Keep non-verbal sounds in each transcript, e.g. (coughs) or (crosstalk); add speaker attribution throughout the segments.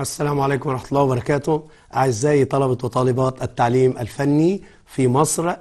Speaker 1: السلام عليكم ورحمة الله وبركاته أعزائي طلبة وطالبات التعليم الفني في مصر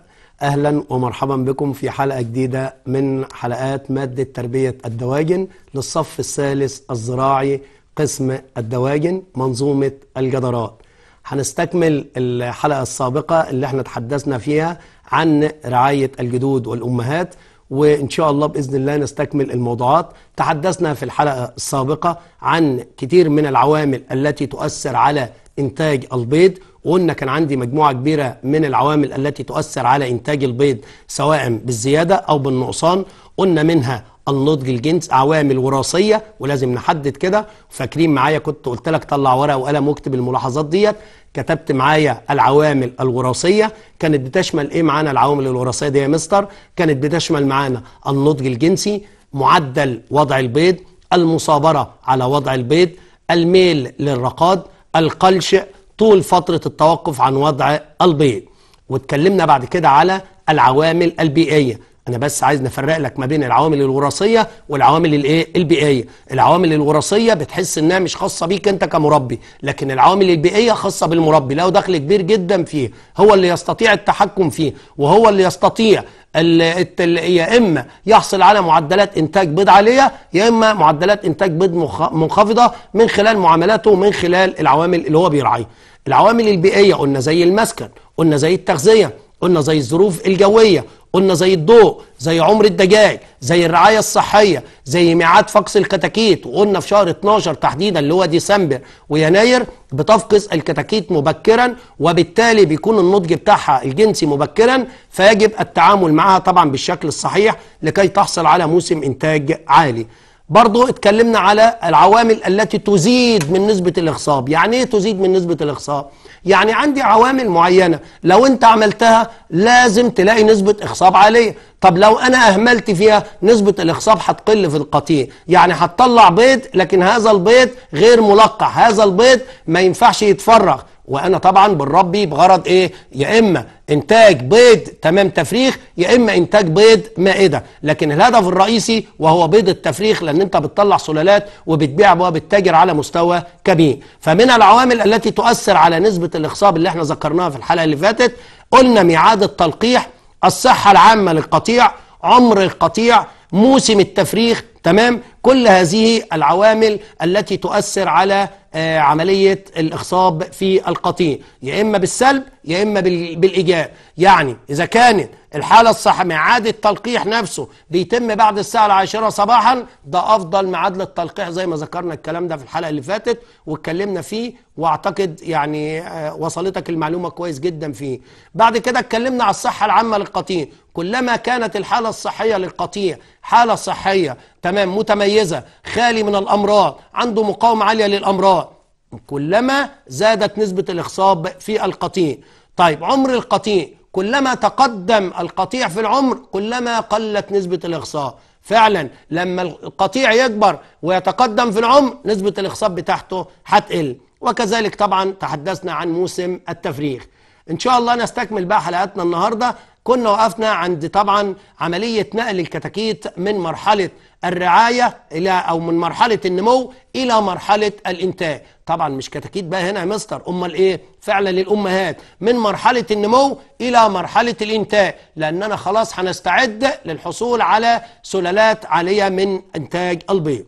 Speaker 1: أهلا ومرحبا بكم في حلقة جديدة من حلقات مادة تربية الدواجن للصف الثالث الزراعي قسم الدواجن منظومة الجدارات هنستكمل الحلقة السابقة اللي احنا تحدثنا فيها عن رعاية الجدود والأمهات وإن شاء الله بإذن الله نستكمل الموضوعات تحدثنا في الحلقة السابقة عن كتير من العوامل التي تؤثر على إنتاج البيض وقلنا كان عندي مجموعة كبيرة من العوامل التي تؤثر على إنتاج البيض سواء بالزيادة أو بالنقصان قلنا منها النضج الجنس عوامل وراثية ولازم نحدد كده فاكرين معايا كنت قلت لك طلع ورقة وقلم واكتب الملاحظات ديت كتبت معايا العوامل الوراثيه كانت بتشمل ايه معانا العوامل الوراثيه دي يا مستر كانت بتشمل معانا النضج الجنسي معدل وضع البيض المصابره على وضع البيض الميل للرقاد القلش طول فتره التوقف عن وضع البيض واتكلمنا بعد كده على العوامل البيئيه انا بس عايز نفرق لك ما بين العوامل الوراثيه والعوامل الايه البيئيه العوامل الوراثيه بتحس انها مش خاصه بيك انت كمربي لكن العوامل البيئيه خاصه بالمربي له دخل كبير جدا فيه هو اللي يستطيع التحكم فيه وهو اللي يستطيع يا اما يحصل على معدلات انتاج بيض عاليه يا اما معدلات انتاج بيض منخفضه من خلال معاملاته ومن خلال العوامل اللي هو بيرعيها العوامل البيئيه قلنا زي المسكن قلنا زي التغذيه قلنا زي الظروف الجويه قلنا زي الضوء زي عمر الدجاج زي الرعاية الصحية زي ميعاد فقس الكتاكيت وقلنا في شهر 12 تحديدا اللي هو ديسمبر ويناير بتفقس الكتاكيت مبكرا وبالتالي بيكون النضج بتاعها الجنسي مبكرا فيجب التعامل معها طبعا بالشكل الصحيح لكي تحصل على موسم إنتاج عالي برضو اتكلمنا على العوامل التي تزيد من نسبة الإخصاب يعني ايه تزيد من نسبة الإخصاب يعني عندي عوامل معينة لو انت عملتها لازم تلاقي نسبة إخصاب عالية طب لو انا اهملت فيها نسبة الإخصاب هتقل في القطيع يعني هتطلع بيض لكن هذا البيض غير ملقح هذا البيض ما ينفعش يتفرغ وانا طبعا بنربي بغرض ايه يا اما انتاج بيض تمام تفريخ يا اما انتاج بيض مائده لكن الهدف الرئيسي وهو بيض التفريخ لان انت بتطلع سلالات وبتبيع وبتتاجر على مستوى كبير فمن العوامل التي تؤثر على نسبه الاخصاب اللي احنا ذكرناها في الحلقه اللي فاتت قلنا ميعاد التلقيح الصحه العامه للقطيع عمر القطيع موسم التفريخ تمام كل هذه العوامل التي تؤثر على آه، عملية الإخصاب في القطيع يا إما بالسلب يا إما بالإيجاب يعني إذا كانت الحالة الصح ميعاد التلقيح نفسه بيتم بعد الساعة العاشرة صباحا ده أفضل ميعاد للتلقيح زي ما ذكرنا الكلام ده في الحلقة اللي فاتت واتكلمنا فيه واعتقد يعني آه، وصلتك المعلومة كويس جدا فيه بعد كده اتكلمنا على الصحة العامة للقطيع كلما كانت الحالة الصحية للقطيع حالة صحية تمام متميزة خالي من الأمراض عنده مقاومة عالية للأمراض كلما زادت نسبة الإخصاب في القطيع طيب عمر القطيع كلما تقدم القطيع في العمر كلما قلت نسبة الإخصاب فعلا لما القطيع يكبر ويتقدم في العمر نسبة الإخصاب بتاعته هتقل وكذلك طبعا تحدثنا عن موسم التفريغ إن شاء الله نستكمل بقى حلقاتنا النهاردة كنا وقفنا عند طبعا عملية نقل الكتاكيت من مرحلة الرعاية إلى أو من مرحلة النمو إلى مرحلة الإنتاج طبعا مش كتاكيت بقى هنا يا مستر أمال إيه فعلا للأمهات من مرحلة النمو إلى مرحلة الإنتاج لأننا خلاص هنستعد للحصول على سلالات عالية من إنتاج البيض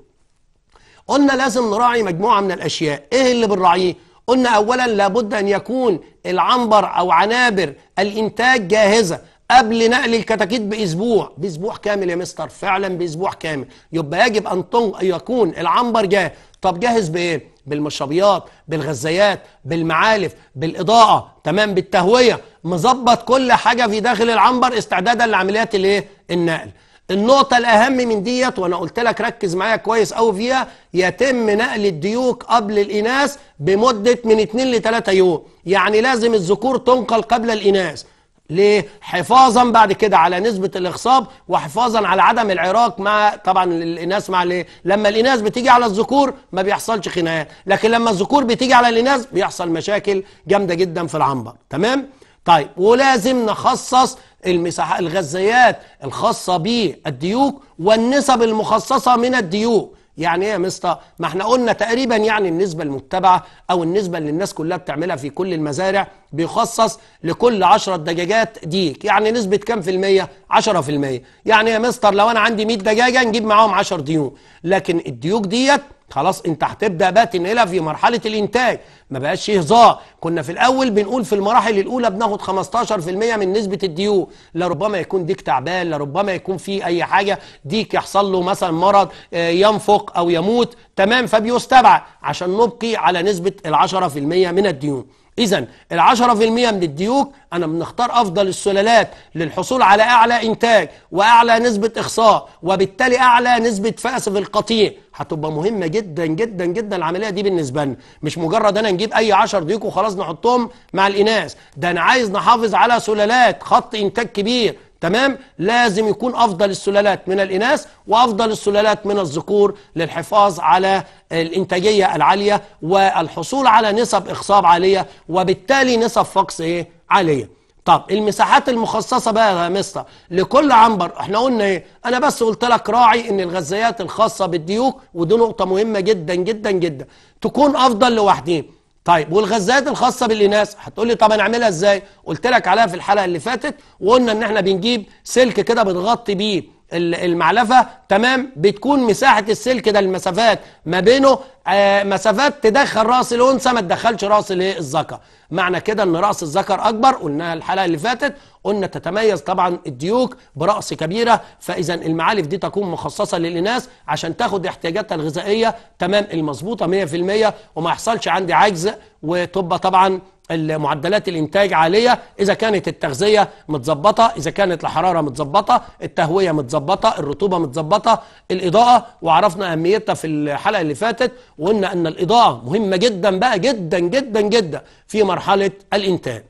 Speaker 1: قلنا لازم نراعي مجموعة من الأشياء إيه اللي بنراعيه قلنا اولا لابد ان يكون العنبر او عنابر الانتاج جاهزه قبل نقل الكتاكيت باسبوع باسبوع كامل يا مستر فعلا باسبوع كامل يبقى يجب ان يكون العنبر جاهز طب جاهز بايه بالمشربيات بالغذايات بالمعالف بالاضاءه تمام بالتهويه مظبط كل حاجه في داخل العنبر استعدادا لعمليات الايه النقل النقطة الأهم من ديت وأنا قلت لك ركز معايا كويس قوي فيها يتم نقل الديوك قبل الإناث بمدة من 2 ل 3 يوم، يعني لازم الذكور تنقل قبل الإناث، ليه؟ حفاظا بعد كده على نسبة الإخصاب وحفاظا على عدم العراق مع طبعا الإناث مع ليه؟ لما الإناث بتيجي على الذكور ما بيحصلش خناقات، لكن لما الذكور بتيجي على الإناث بيحصل مشاكل جامدة جدا في العنبر، تمام؟ طيب ولازم نخصص المساحة الغذائيات الخاصة بالديوك والنسب المخصصة من الديوك يعني ايه يا مستر ما احنا قلنا تقريبا يعني النسبه المتبعه او النسبه اللي الناس كلها بتعملها في كل المزارع بيخصص لكل 10 دجاجات ديك يعني نسبه كام في الميه 10% في المية. يعني يا مستر لو انا عندي 100 دجاجه نجيب معاهم 10 ديوك لكن الديوك ديت خلاص انت هتبدا بقى تنقلها في مرحله الانتاج ما بقاش فيه هزار كنا في الاول بنقول في المراحل الاولى بناخد 15% من نسبه الديو لربما يكون ديك تعبان لربما يكون فيه اي حاجه ديك يحصل له مثلا مرض آه، ينفق او يموت تمام فبيستبعد عشان نبقي على نسبه ال 10% من الديون إذا العشرة في المية من الديوك أنا بنختار أفضل السلالات للحصول على أعلى إنتاج وأعلى نسبة إخصاء وبالتالي أعلى نسبة فأس في القطيع هتبقى مهمة جدا جدا جدا العملية دي بالنسبة لنا مش مجرد أنا نجيب أي 10 ديوك وخلاص نحطهم مع الإناث ده أنا عايز نحافظ على سلالات خط إنتاج كبير تمام لازم يكون أفضل السلالات من الإناث وأفضل السلالات من الذكور للحفاظ على الإنتاجية العالية والحصول على نسب إخصاب عالية وبالتالي نسب فقس إيه؟ عالية طب المساحات المخصصة بقى يا مستر لكل عنبر احنا قلنا ايه انا بس قلت لك راعي ان الغذائيات الخاصة بالديوك ودي نقطة مهمة جدا جدا جدا تكون افضل لوحدين طيب والغازات الخاصه بالاناث هتقول لي طب اعملها ازاي قلت لك عليها في الحلقه اللي فاتت وقلنا ان احنا بنجيب سلك كده بنغطي بيه المعلفة تمام بتكون مساحة السلك ده المسافات ما بينه آه، مسافات تدخل رأس الأنثى ما تدخلش رأس الذكر معنى كده أن رأس الذكر أكبر قلناها الحلقة اللي فاتت قلنا تتميز طبعا الديوك برأس كبيرة فإذا المعالف دي تكون مخصصة للإناث عشان تاخد احتياجاتها الغذائية تمام المظبوطة 100% وما يحصلش عندي عجز وتبقى طبعا معدلات الانتاج عاليه اذا كانت التغذيه متظبطه اذا كانت الحراره متظبطه التهويه متظبطه الرطوبه متظبطه الاضاءه وعرفنا اهميتها في الحلقه اللي فاتت وقلنا ان الاضاءه مهمه جدا بقى جدا جدا جدا في مرحله الانتاج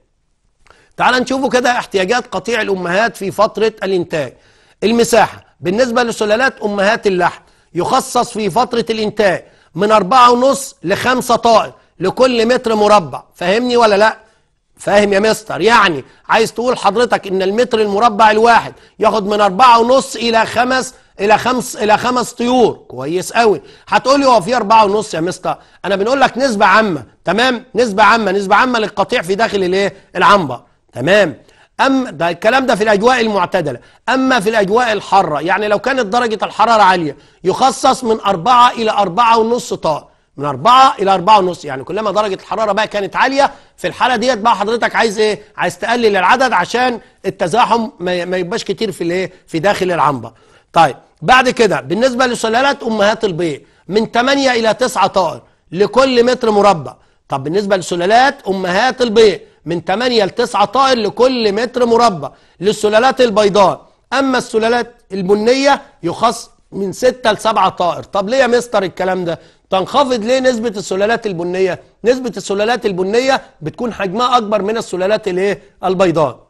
Speaker 1: تعال نشوفوا كده احتياجات قطيع الامهات في فتره الانتاج المساحه بالنسبه لسلالات امهات اللحم يخصص في فتره الانتاج من أربعة ونص لخمسة طائر لكل متر مربع فاهمني ولا لا فاهم يا مستر يعني عايز تقول حضرتك ان المتر المربع الواحد ياخد من أربعة ونص الى خمس الى خمس الى خمس طيور كويس قوي هتقول لي هو في أربعة ونص يا مستر انا بنقول لك نسبه عامه تمام نسبه عامه نسبه عامه للقطيع في داخل الايه العنبر تمام اما ده الكلام ده في الأجواء المعتدلة أما في الأجواء الحارة يعني لو كانت درجة الحرارة عالية يخصص من أربعة إلى أربعة ونص طائر من 4 الى 4 ونص يعني كلما درجه الحراره بقى كانت عاليه في الحاله ديت بقى حضرتك عايز ايه عايز تقلل العدد عشان التزاحم ما يبقاش كتير في الايه في داخل العنبه طيب بعد كده بالنسبه لسلالات امهات البيض من 8 الى 9 طائر لكل متر مربع طب بالنسبه لسلالات امهات البيض من 8 ل 9 طائر لكل متر مربع للسلالات البيضاء اما السلالات البنيه يخص من 6 ل 7 طائر طب ليه يا مستر الكلام ده تنخفض ليه نسبة السلالات البنية نسبة السلالات البنية بتكون حجمها أكبر من السلالات الايه البيضاء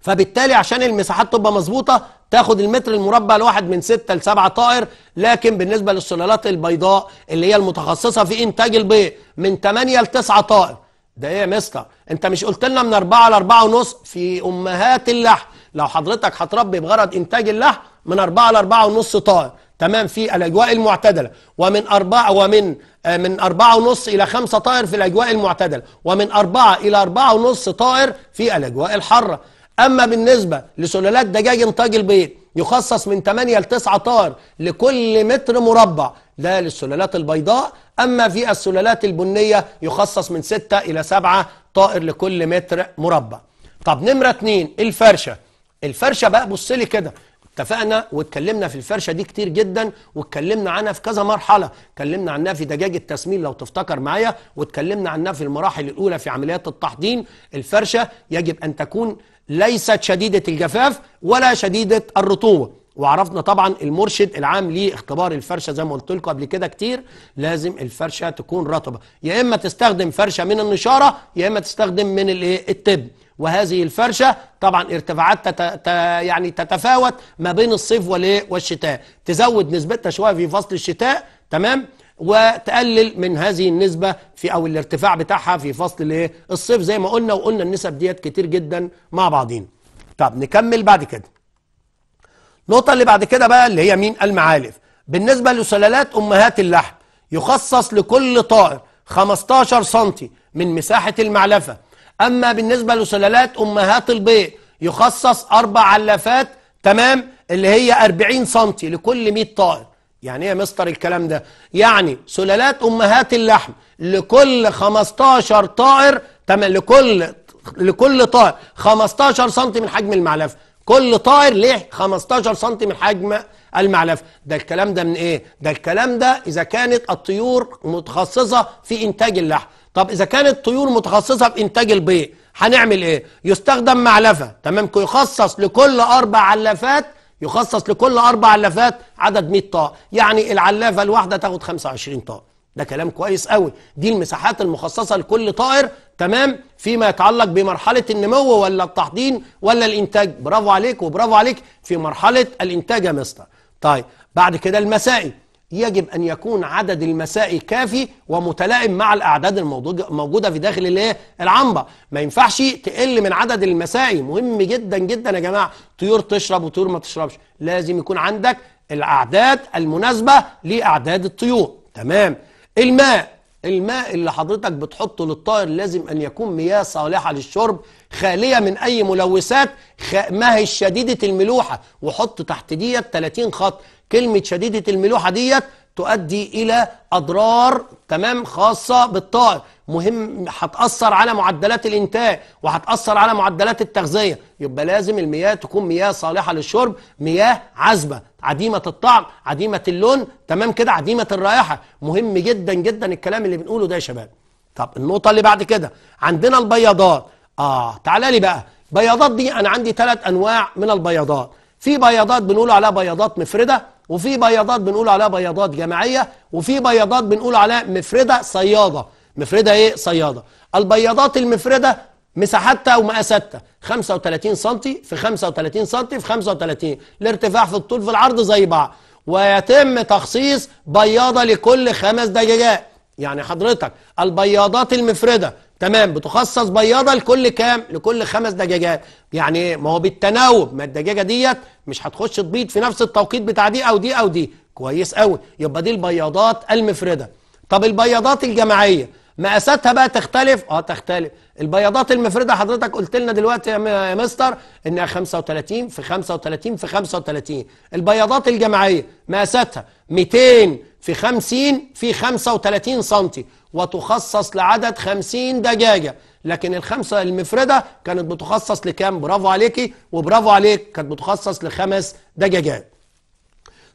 Speaker 1: فبالتالي عشان المساحات تبقى مظبوطة تاخد المتر المربع الواحد من 6 ل 7 طائر لكن بالنسبة للسلالات البيضاء اللي هي المتخصصة في إنتاج البيض من 8 ل 9 طائر ده ايه يا مستر انت مش قلت لنا من 4 ل 4 ونص في امهات اللحم لو حضرتك هتربي بغرض انتاج اللحم من 4 ل 4 ونص طائر تمام في الاجواء المعتدله ومن أربعة ومن آه، من أربعة ونص إلى خمسة طائر في الأجواء المعتدلة ومن أربعة إلى أربعة ونص طائر في الأجواء الحارة أما بالنسبة لسلالات دجاج إنتاج البيض يخصص من 8 ل 9 طائر لكل متر مربع ده للسلالات البيضاء أما في السلالات البنية يخصص من 6 إلى 7 طائر لكل متر مربع طب نمرة 2 الفرشة الفرشة بقى بص لي كده اتفقنا واتكلمنا في الفرشه دي كتير جدا واتكلمنا عنها في كذا مرحله اتكلمنا عنها في دجاج التسميل لو تفتكر معايا واتكلمنا عنها في المراحل الاولى في عمليات التحضين الفرشه يجب ان تكون ليست شديده الجفاف ولا شديده الرطوبه وعرفنا طبعا المرشد العام لاختبار الفرشه زي ما قلت لكم قبل كده كتير لازم الفرشه تكون رطبه يا اما تستخدم فرشه من النشاره يا اما تستخدم من الايه التب وهذه الفرشة طبعا ارتفاعات تت... يعني تتفاوت ما بين الصيف والايه والشتاء تزود نسبتها شوية في فصل الشتاء تمام وتقلل من هذه النسبة في أو الارتفاع بتاعها في فصل الايه الصيف زي ما قلنا وقلنا النسب ديت كتير جدا مع بعضين طب نكمل بعد كده النقطة اللي بعد كده بقى اللي هي مين المعالف بالنسبة لسلالات أمهات اللحم يخصص لكل طائر 15 سنتي من مساحة المعلفة أما بالنسبة لسلالات أمهات البيض يخصص أربع علافات تمام اللي هي 40 سنتي لكل 100 طائر يعني ايه يا مستر الكلام ده يعني سلالات امهات اللحم لكل 15 طائر تمام لكل لكل طائر 15 سم من حجم المعلفه كل طائر ليه 15 سم من حجم المعلفه ده الكلام ده من ايه ده الكلام ده اذا كانت الطيور متخصصه في انتاج اللحم طب اذا كانت طيور متخصصه في انتاج البيض هنعمل ايه يستخدم معلفه تمام يخصص لكل اربع علافات يخصص لكل اربع علافات عدد 100 طاقه يعني العلافه الواحده تاخد 25 طاقه ده كلام كويس قوي دي المساحات المخصصه لكل طائر تمام فيما يتعلق بمرحله النمو ولا التحضين ولا الانتاج برافو عليك وبرافو عليك في مرحله الانتاج يا مستر طيب بعد كده المسائي يجب أن يكون عدد المسائي كافي ومتلائم مع الأعداد الموجودة في داخل الايه العنبة ما ينفعش تقل من عدد المسائي مهم جدا جدا يا جماعة طيور تشرب وطيور ما تشربش لازم يكون عندك الأعداد المناسبة لأعداد الطيور تمام الماء الماء اللي حضرتك بتحطه للطائر لازم أن يكون مياه صالحة للشرب خالية من أي ملوثات ما هي شديدة الملوحة وحط تحت ديت 30 خط كلمة شديدة الملوحة ديت تؤدي إلى أضرار تمام خاصة بالطائر مهم هتأثر على معدلات الإنتاج وهتأثر على معدلات التغذية يبقى لازم المياه تكون مياه صالحة للشرب مياه عذبة عديمة الطعم عديمة اللون تمام كده عديمة الرائحة مهم جدا جدا الكلام اللي بنقوله ده يا شباب طب النقطة اللي بعد كده عندنا البياضات آه تعالى لي بقى بياضات دي أنا عندي ثلاث أنواع من البياضات في بياضات بنقول عليها بياضات مفردة وفي بياضات بنقول عليها بياضات جماعية وفي بياضات بنقول عليها مفردة صيادة مفردة ايه صيادة البياضات المفردة مساحتها ومقاساتها 35 سم في 35 سم في 35 الارتفاع في الطول في العرض زي بعض ويتم تخصيص بياضة لكل خمس دجاجات يعني حضرتك البياضات المفردة تمام بتخصص بياضة لكل كام لكل خمس دجاجات يعني ما هو بالتناوب ما الدجاجة ديت مش هتخش تبيض في نفس التوقيت بتاع دي او دي او دي كويس قوي يبقى دي البياضات المفردة طب البياضات الجماعية مقاساتها بقى تختلف اه تختلف البياضات المفرده حضرتك قلت لنا دلوقتي يا مستر انها 35 في 35 في 35 البياضات الجماعيه مقاساتها 200 في 50 في 35 سم وتخصص لعدد 50 دجاجه لكن الخمسه المفرده كانت بتخصص لكام برافو عليكي وبرافو عليك كانت بتخصص لخمس دجاجات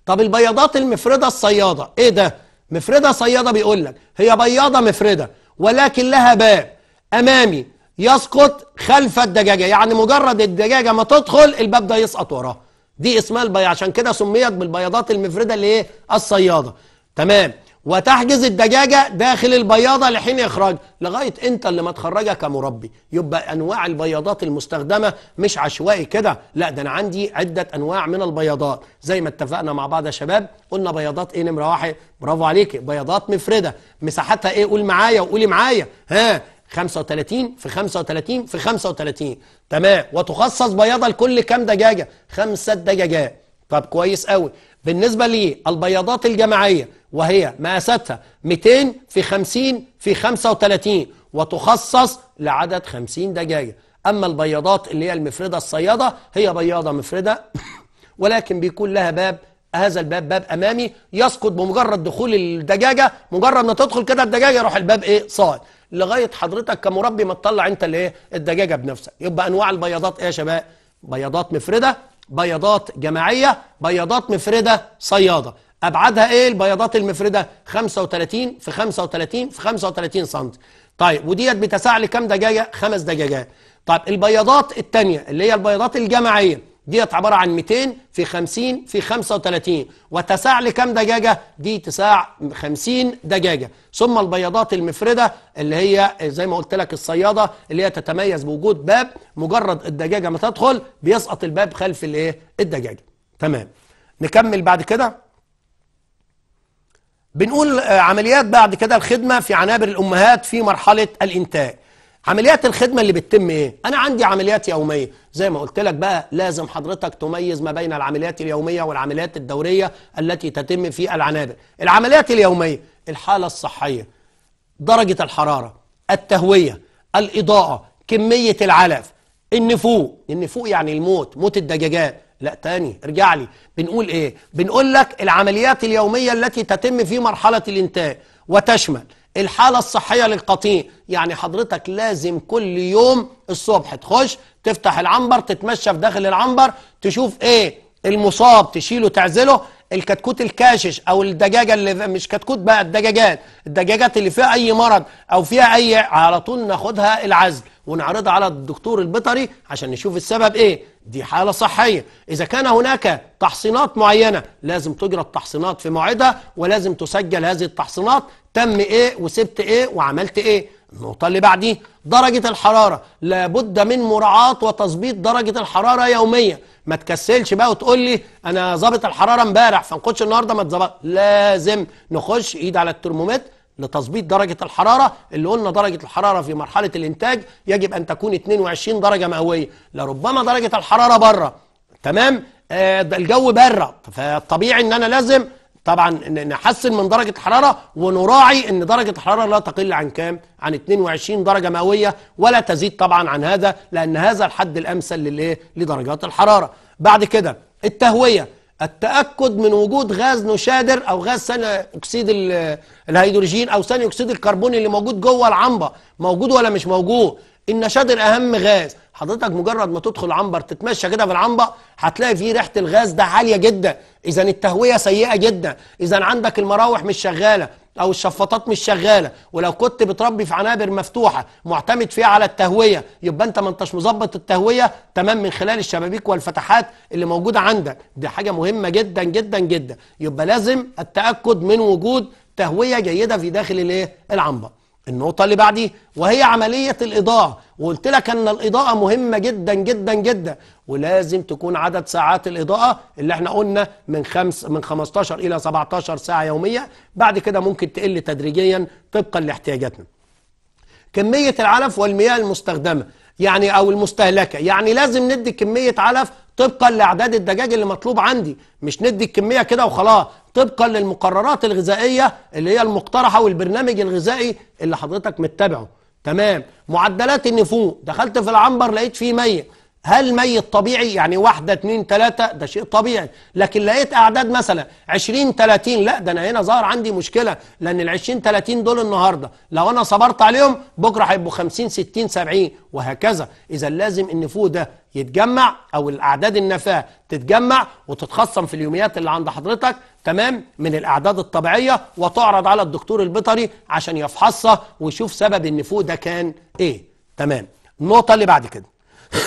Speaker 1: طب البياضات المفرده الصياده ايه ده مفردة صيادة بيقول لك هي بياضة مفردة ولكن لها باب أمامي يسقط خلف الدجاجة يعني مجرد الدجاجة ما تدخل الباب ده يسقط وراها دي اسمها البياض عشان كده سميت بالبياضات المفردة اللي هي الصيادة تمام وتحجز الدجاجة داخل البياضة لحين إخراج لغاية أنت اللي ما تخرجها كمربي يبقى أنواع البياضات المستخدمة مش عشوائي كده لا ده أنا عندي عدة أنواع من البياضات زي ما اتفقنا مع بعض يا شباب قلنا بياضات إيه نمرة واحد برافو عليك بياضات مفردة مساحتها إيه قول معايا وقولي معايا ها 35 في 35 في 35 تمام وتخصص بياضة لكل كام دجاجة خمسة دجاجات طب كويس قوي بالنسبة للبياضات الجماعية وهي مقاساتها 200 في 50 في 35 وتخصص لعدد 50 دجاجة أما البياضات اللي هي المفردة الصيادة هي بياضة مفردة (coughs) ولكن بيكون لها باب هذا الباب باب أمامي يسقط بمجرد دخول الدجاجة مجرد ما تدخل كده الدجاجة يروح الباب إيه صاعد لغاية حضرتك كمربي ما تطلع أنت الإيه الدجاجة بنفسك يبقى أنواع البياضات إيه يا شباب بياضات مفردة بياضات جماعية بياضات مفردة صيادة ابعادها ايه البياضات المفرده 35 في 35 في 35 سم طيب وديت بتسع لي كام دجاجه خمس دجاجات طيب البياضات الثانيه اللي هي البياضات الجماعيه ديت عباره عن 200 في 50 في 35 وتسع لكام دجاجه دي تسع 50 دجاجه ثم البياضات المفرده اللي هي زي ما قلت لك الصياده اللي هي تتميز بوجود باب مجرد الدجاجه ما تدخل بيسقط الباب خلف الايه الدجاجه تمام نكمل بعد كده بنقول آه، عمليات بعد كده الخدمة في عنابر الأمهات في مرحلة الإنتاج عمليات الخدمة اللي بتتم إيه؟ أنا عندي عمليات يومية زي ما قلت لك بقى لازم حضرتك تميز ما بين العمليات اليومية والعمليات الدورية التي تتم في العنابر العمليات اليومية الحالة الصحية درجة الحرارة التهوية الإضاءة كمية العلف النفوق النفوق يعني الموت موت الدجاجات لا تاني ارجع لي بنقول ايه بنقول لك العمليات اليوميه التي تتم في مرحله الانتاج وتشمل الحاله الصحيه للقطيع يعني حضرتك لازم كل يوم الصبح تخش تفتح العنبر تتمشى في داخل العنبر تشوف ايه المصاب تشيله تعزله الكتكوت الكاشش او الدجاجه اللي مش كتكوت بقى الدجاجات الدجاجات اللي فيها اي مرض او فيها اي على طول ناخدها العزل ونعرضها على الدكتور البيطري عشان نشوف السبب ايه دي حاله صحيه اذا كان هناك تحصينات معينه لازم تجرى التحصينات في موعدها ولازم تسجل هذه التحصينات تم ايه وسبت ايه وعملت ايه النقطة اللي بعديه درجة الحرارة لابد من مراعاة وتظبيط درجة الحرارة يوميا ما تكسلش بقى وتقول لي أنا ظابط الحرارة امبارح فنخش النهاردة ما تظبط لازم نخش إيد على الترمومتر لتظبيط درجة الحرارة اللي قلنا درجة الحرارة في مرحلة الإنتاج يجب أن تكون 22 درجة مئوية لربما درجة الحرارة بره تمام آه الجو بره فالطبيعي أن أنا لازم طبعا نحسن من درجة الحرارة ونراعي ان درجة الحرارة لا تقل عن كام عن 22 درجة مئوية ولا تزيد طبعا عن هذا لان هذا الحد الامثل لدرجات الحرارة بعد كده التهوية التأكد من وجود غاز نشادر أو غاز ثاني أكسيد الهيدروجين أو ثاني أكسيد الكربون اللي موجود جوه العنبة موجود ولا مش موجود النشاط الاهم غاز حضرتك مجرد ما تدخل عنبر تتمشى كده في العنبر هتلاقي فيه ريحه الغاز ده عاليه جدا اذا التهويه سيئه جدا اذا عندك المراوح مش شغاله او الشفاطات مش شغاله ولو كنت بتربي في عنابر مفتوحه معتمد فيها على التهويه يبقى انت ما انتش مظبط التهويه تمام من خلال الشبابيك والفتحات اللي موجوده عندك دي حاجه مهمه جدا جدا جدا يبقى لازم التاكد من وجود تهويه جيده في داخل الايه العنبر النقطة اللي بعديه وهي عملية الإضاءة وقلت لك أن الإضاءة مهمة جدا جدا جدا ولازم تكون عدد ساعات الإضاءة اللي احنا قلنا من خمس من 15 إلى 17 ساعة يومية بعد كده ممكن تقل تدريجيا طبقا لاحتياجاتنا كمية العلف والمياه المستخدمة يعني أو المستهلكة يعني لازم ندي كمية علف طبقا لاعداد الدجاج اللي مطلوب عندي مش ندي الكميه كده وخلاص طبقا للمقررات الغذائية اللي هي المقترحة والبرنامج الغذائي اللي حضرتك متبعه تمام معدلات النفوق دخلت في العنبر لقيت فيه ميه هل ميت طبيعي يعني واحدة اتنين تلاتة ده شيء طبيعي لكن لقيت أعداد مثلا عشرين تلاتين لا ده أنا هنا ظهر عندي مشكلة لأن العشرين تلاتين دول النهاردة لو أنا صبرت عليهم بكرة هيبقوا خمسين ستين سبعين وهكذا إذا لازم النفوذ ده يتجمع أو الأعداد النفاة تتجمع وتتخصم في اليوميات اللي عند حضرتك تمام من الأعداد الطبيعية وتعرض على الدكتور البيطري عشان يفحصها ويشوف سبب النفوذ ده كان إيه تمام النقطة اللي بعد كده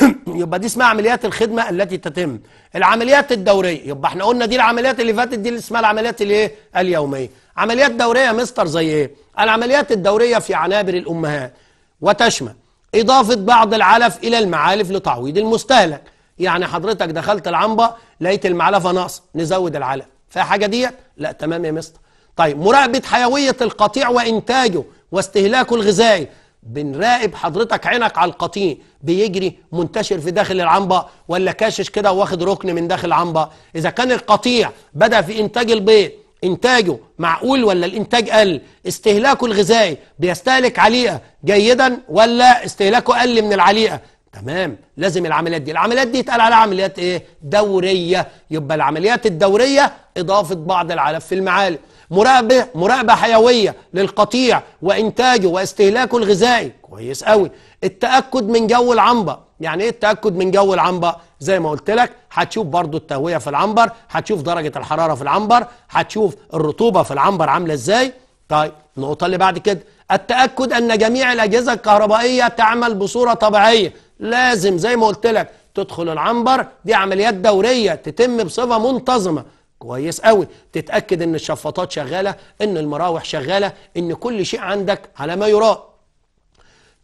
Speaker 1: (coughs) يبقى دي اسمها عمليات الخدمه التي تتم العمليات الدوريه يبقى احنا قلنا دي العمليات اللي فاتت دي اللي اسمها العمليات الايه اليوميه عمليات دوريه يا مستر زي ايه العمليات الدوريه في عنابر الامهات وتشمل اضافه بعض العلف الى المعالف لتعويض المستهلك يعني حضرتك دخلت العنبه لقيت المعلفه ناقصه نزود العلف في حاجه ديت لا تمام يا مستر طيب مراقبه حيويه القطيع وانتاجه واستهلاكه الغذائي بنراقب حضرتك عينك على القطيع بيجري منتشر في داخل العنبة ولا كاشش كده واخد ركن من داخل العنبة إذا كان القطيع بدأ في إنتاج البيض إنتاجه معقول ولا الإنتاج قل استهلاكه الغذائي بيستهلك عليقة جيدا ولا استهلاكه قل من العليقة تمام لازم العمليات دي العمليات دي يتقال عليها عمليات ايه دورية يبقى العمليات الدورية إضافة بعض العلف في المعالم مراقبة مراقبة حيوية للقطيع وإنتاجه واستهلاكه الغذائي كويس قوي التأكد من جو العنبر يعني ايه التأكد من جو العنبر زي ما قلت لك هتشوف برضو التهوية في العنبر هتشوف درجة الحرارة في العنبر هتشوف الرطوبة في العنبر عاملة ازاي طيب النقطة اللي بعد كده التأكد أن جميع الأجهزة الكهربائية تعمل بصورة طبيعية لازم زي ما قلت لك تدخل العنبر دي عمليات دورية تتم بصفة منتظمة كويس قوي تتاكد ان الشفاطات شغاله ان المراوح شغاله ان كل شيء عندك على ما يرام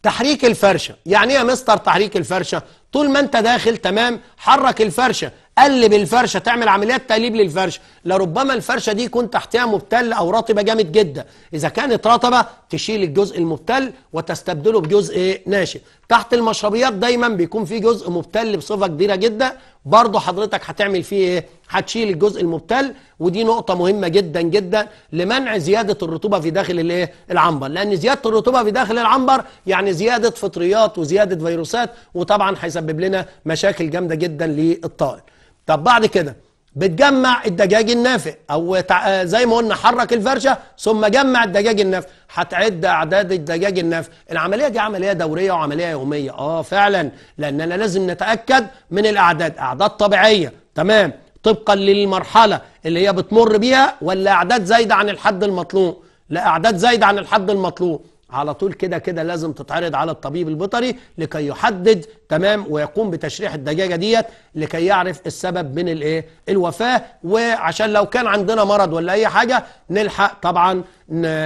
Speaker 1: تحريك الفرشه يعني ايه يا مستر تحريك الفرشه طول ما انت داخل تمام حرك الفرشه قلب الفرشه تعمل عمليات تقليب للفرشه لربما الفرشه دي يكون تحتها مبتل او رطبه جامد جدا اذا كانت رطبه تشيل الجزء المبتل وتستبدله بجزء إيه؟ ناشف تحت المشربيات دايما بيكون في جزء مبتل بصفه كبيره جدا برضه حضرتك هتعمل فيه ايه هتشيل الجزء المبتل ودي نقطه مهمه جدا جدا لمنع زياده الرطوبه في داخل الايه العنبر لان زياده الرطوبه في داخل العنبر يعني زياده فطريات وزياده فيروسات وطبعا هيسبب لنا مشاكل جامده جدا للطائر طب بعد كده بتجمع الدجاج النافق او زي ما قلنا حرك الفرشه ثم جمع الدجاج النافق هتعد اعداد الدجاج النافق العمليه دي عمليه دوريه وعمليه يوميه اه فعلا لاننا لازم نتاكد من الاعداد اعداد طبيعيه تمام طبقا للمرحله اللي هي بتمر بيها ولا اعداد زايده عن الحد المطلوب لا اعداد زايده عن الحد المطلوب على طول كده كده لازم تتعرض على الطبيب البيطري لكي يحدد تمام ويقوم بتشريح الدجاجه ديت لكي يعرف السبب من الايه الوفاه وعشان لو كان عندنا مرض ولا اي حاجه نلحق طبعا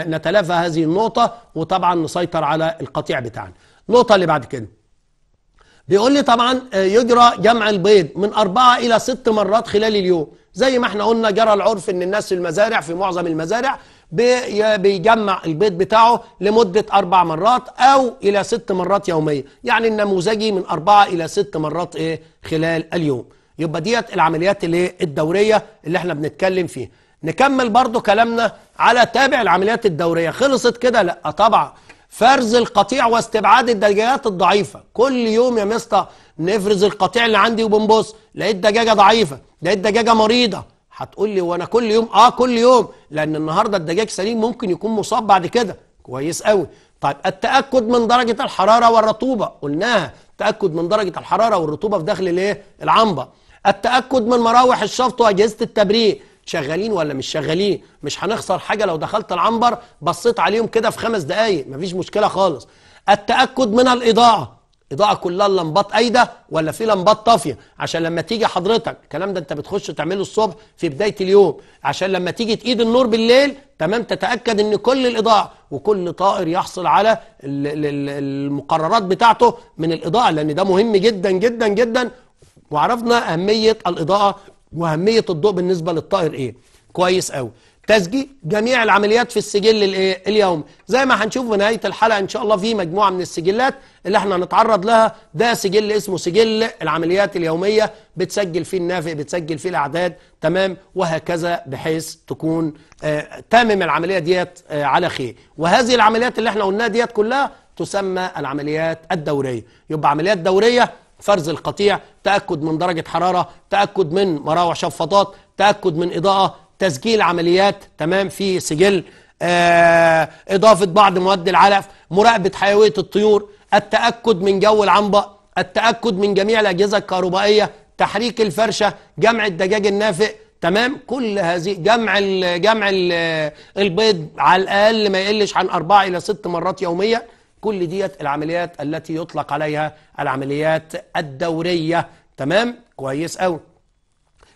Speaker 1: نتلافى هذه النقطه وطبعا نسيطر على القطيع بتاعنا النقطه اللي بعد كده بيقول لي طبعا آه، يجرى جمع البيض من أربعة إلى ست مرات خلال اليوم زي ما احنا قلنا جرى العرف ان الناس في المزارع في معظم المزارع بيجمع البيض بتاعه لمدة أربع مرات أو إلى ست مرات يوميا يعني النموذجي من أربعة إلى ست مرات إيه خلال اليوم يبقى ديت العمليات اللي الدورية اللي احنا بنتكلم فيها نكمل برضو كلامنا على تابع العمليات الدورية خلصت كده لا طبعا فرز القطيع واستبعاد الدجاجات الضعيفة كل يوم يا مستر نفرز القطيع اللي عندي وبنبص لقيت دجاجة ضعيفة لقيت دجاجة مريضة هتقول لي وانا كل يوم اه كل يوم لان النهارده الدجاج سليم ممكن يكون مصاب بعد كده كويس قوي طيب التاكد من درجه الحراره والرطوبه قلناها التاكد من درجه الحراره والرطوبه في داخل الايه العنبه التاكد من مراوح الشفط واجهزه التبريد شغالين ولا مش شغالين مش هنخسر حاجه لو دخلت العنبر بصيت عليهم كده في خمس دقايق مفيش مشكله خالص التاكد من الاضاءه اضاءه كلها اللمبات قايده ولا في لمبات طافيه عشان لما تيجي حضرتك الكلام ده انت بتخش تعمله الصبح في بدايه اليوم عشان لما تيجي تقيد النور بالليل تمام تتاكد ان كل الاضاءه وكل طائر يحصل على المقررات بتاعته من الاضاءه لان ده مهم جدا جدا جدا وعرفنا اهميه الاضاءه واهميه الضوء بالنسبه للطائر ايه كويس قوي تسجيل جميع العمليات في السجل اليومي زي ما هنشوف في نهايه الحلقه ان شاء الله في مجموعه من السجلات اللي احنا هنتعرض لها ده سجل اسمه سجل العمليات اليوميه بتسجل فيه النافق بتسجل فيه الاعداد تمام وهكذا بحيث تكون آه تامم العمليه ديت آه على خير وهذه العمليات اللي احنا قلناها ديت كلها تسمى العمليات الدوريه يبقى عمليات دوريه فرز القطيع تاكد من درجه حراره تاكد من مراوح شفاطات تاكد من اضاءه تسجيل عمليات تمام في سجل آه إضافة بعض مواد العلف مراقبة حيوية الطيور التأكد من جو العنبق التأكد من جميع الأجهزة الكهربائية تحريك الفرشة جمع الدجاج النافق تمام كل هذه جمع ال جمع الـ آه، البيض على الأقل ما يقلش عن أربعة إلى ست مرات يوميا كل ديت العمليات التي يطلق عليها العمليات الدورية تمام كويس قوي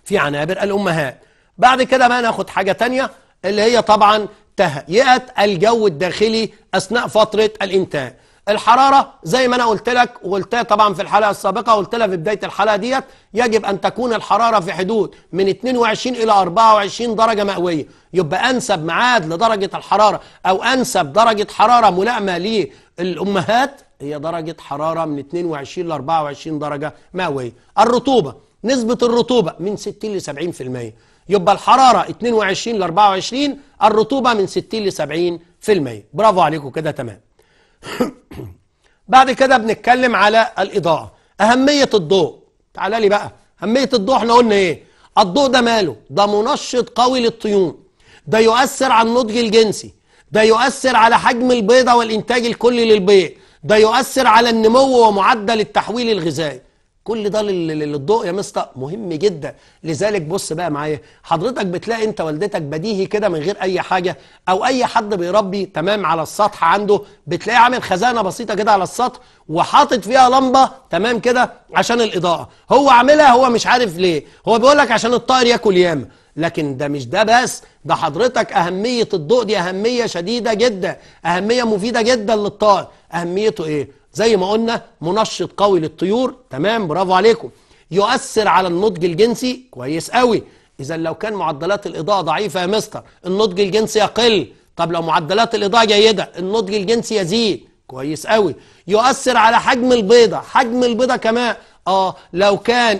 Speaker 1: في عنابر الأمهات بعد كده بقى ناخد حاجة تانية اللي هي طبعا تهيئة الجو الداخلي أثناء فترة الإنتاج الحرارة زي ما أنا قلت لك وقلتها طبعا في الحلقة السابقة وقلت لها في بداية الحلقة ديت يجب أن تكون الحرارة في حدود من 22 إلى 24 درجة مئوية يبقى أنسب معاد لدرجة الحرارة أو أنسب درجة حرارة ملائمة للأمهات هي درجة حرارة من 22 ل 24 درجة مئوية الرطوبة نسبة الرطوبة من 60 ل 70% يبقى الحرارة 22 ل 24 الرطوبة من 60 ل 70 في المية برافو عليكم كده تمام (clears throat) بعد كده بنتكلم على الإضاءة أهمية الضوء تعال لي بقى أهمية الضوء احنا قلنا إيه الضوء ده ماله ده منشط قوي للطيور ده يؤثر على النضج الجنسي ده يؤثر على حجم البيضة والإنتاج الكلي للبيض ده يؤثر على النمو ومعدل التحويل الغذائي كل ده للضوء يا مستر مهم جدا لذلك بص بقى معايا حضرتك بتلاقي انت والدتك بديهي كده من غير اي حاجه او اي حد بيربي تمام على السطح عنده بتلاقيه عامل خزانه بسيطه كده على السطح وحاطط فيها لمبه تمام كده عشان الاضاءه هو عاملها هو مش عارف ليه هو بيقول لك عشان الطائر ياكل ياما لكن ده مش ده بس ده حضرتك اهميه الضوء دي اهميه شديده جدا اهميه مفيده جدا للطائر اهميته ايه زي ما قلنا منشط قوي للطيور تمام برافو عليكم يؤثر على النضج الجنسي كويس قوي اذا لو كان معدلات الاضاءه ضعيفه يا مستر النضج الجنسي يقل طب لو معدلات الاضاءه جيده النضج الجنسي يزيد كويس قوي يؤثر على حجم البيضه حجم البيضه كمان اه لو كان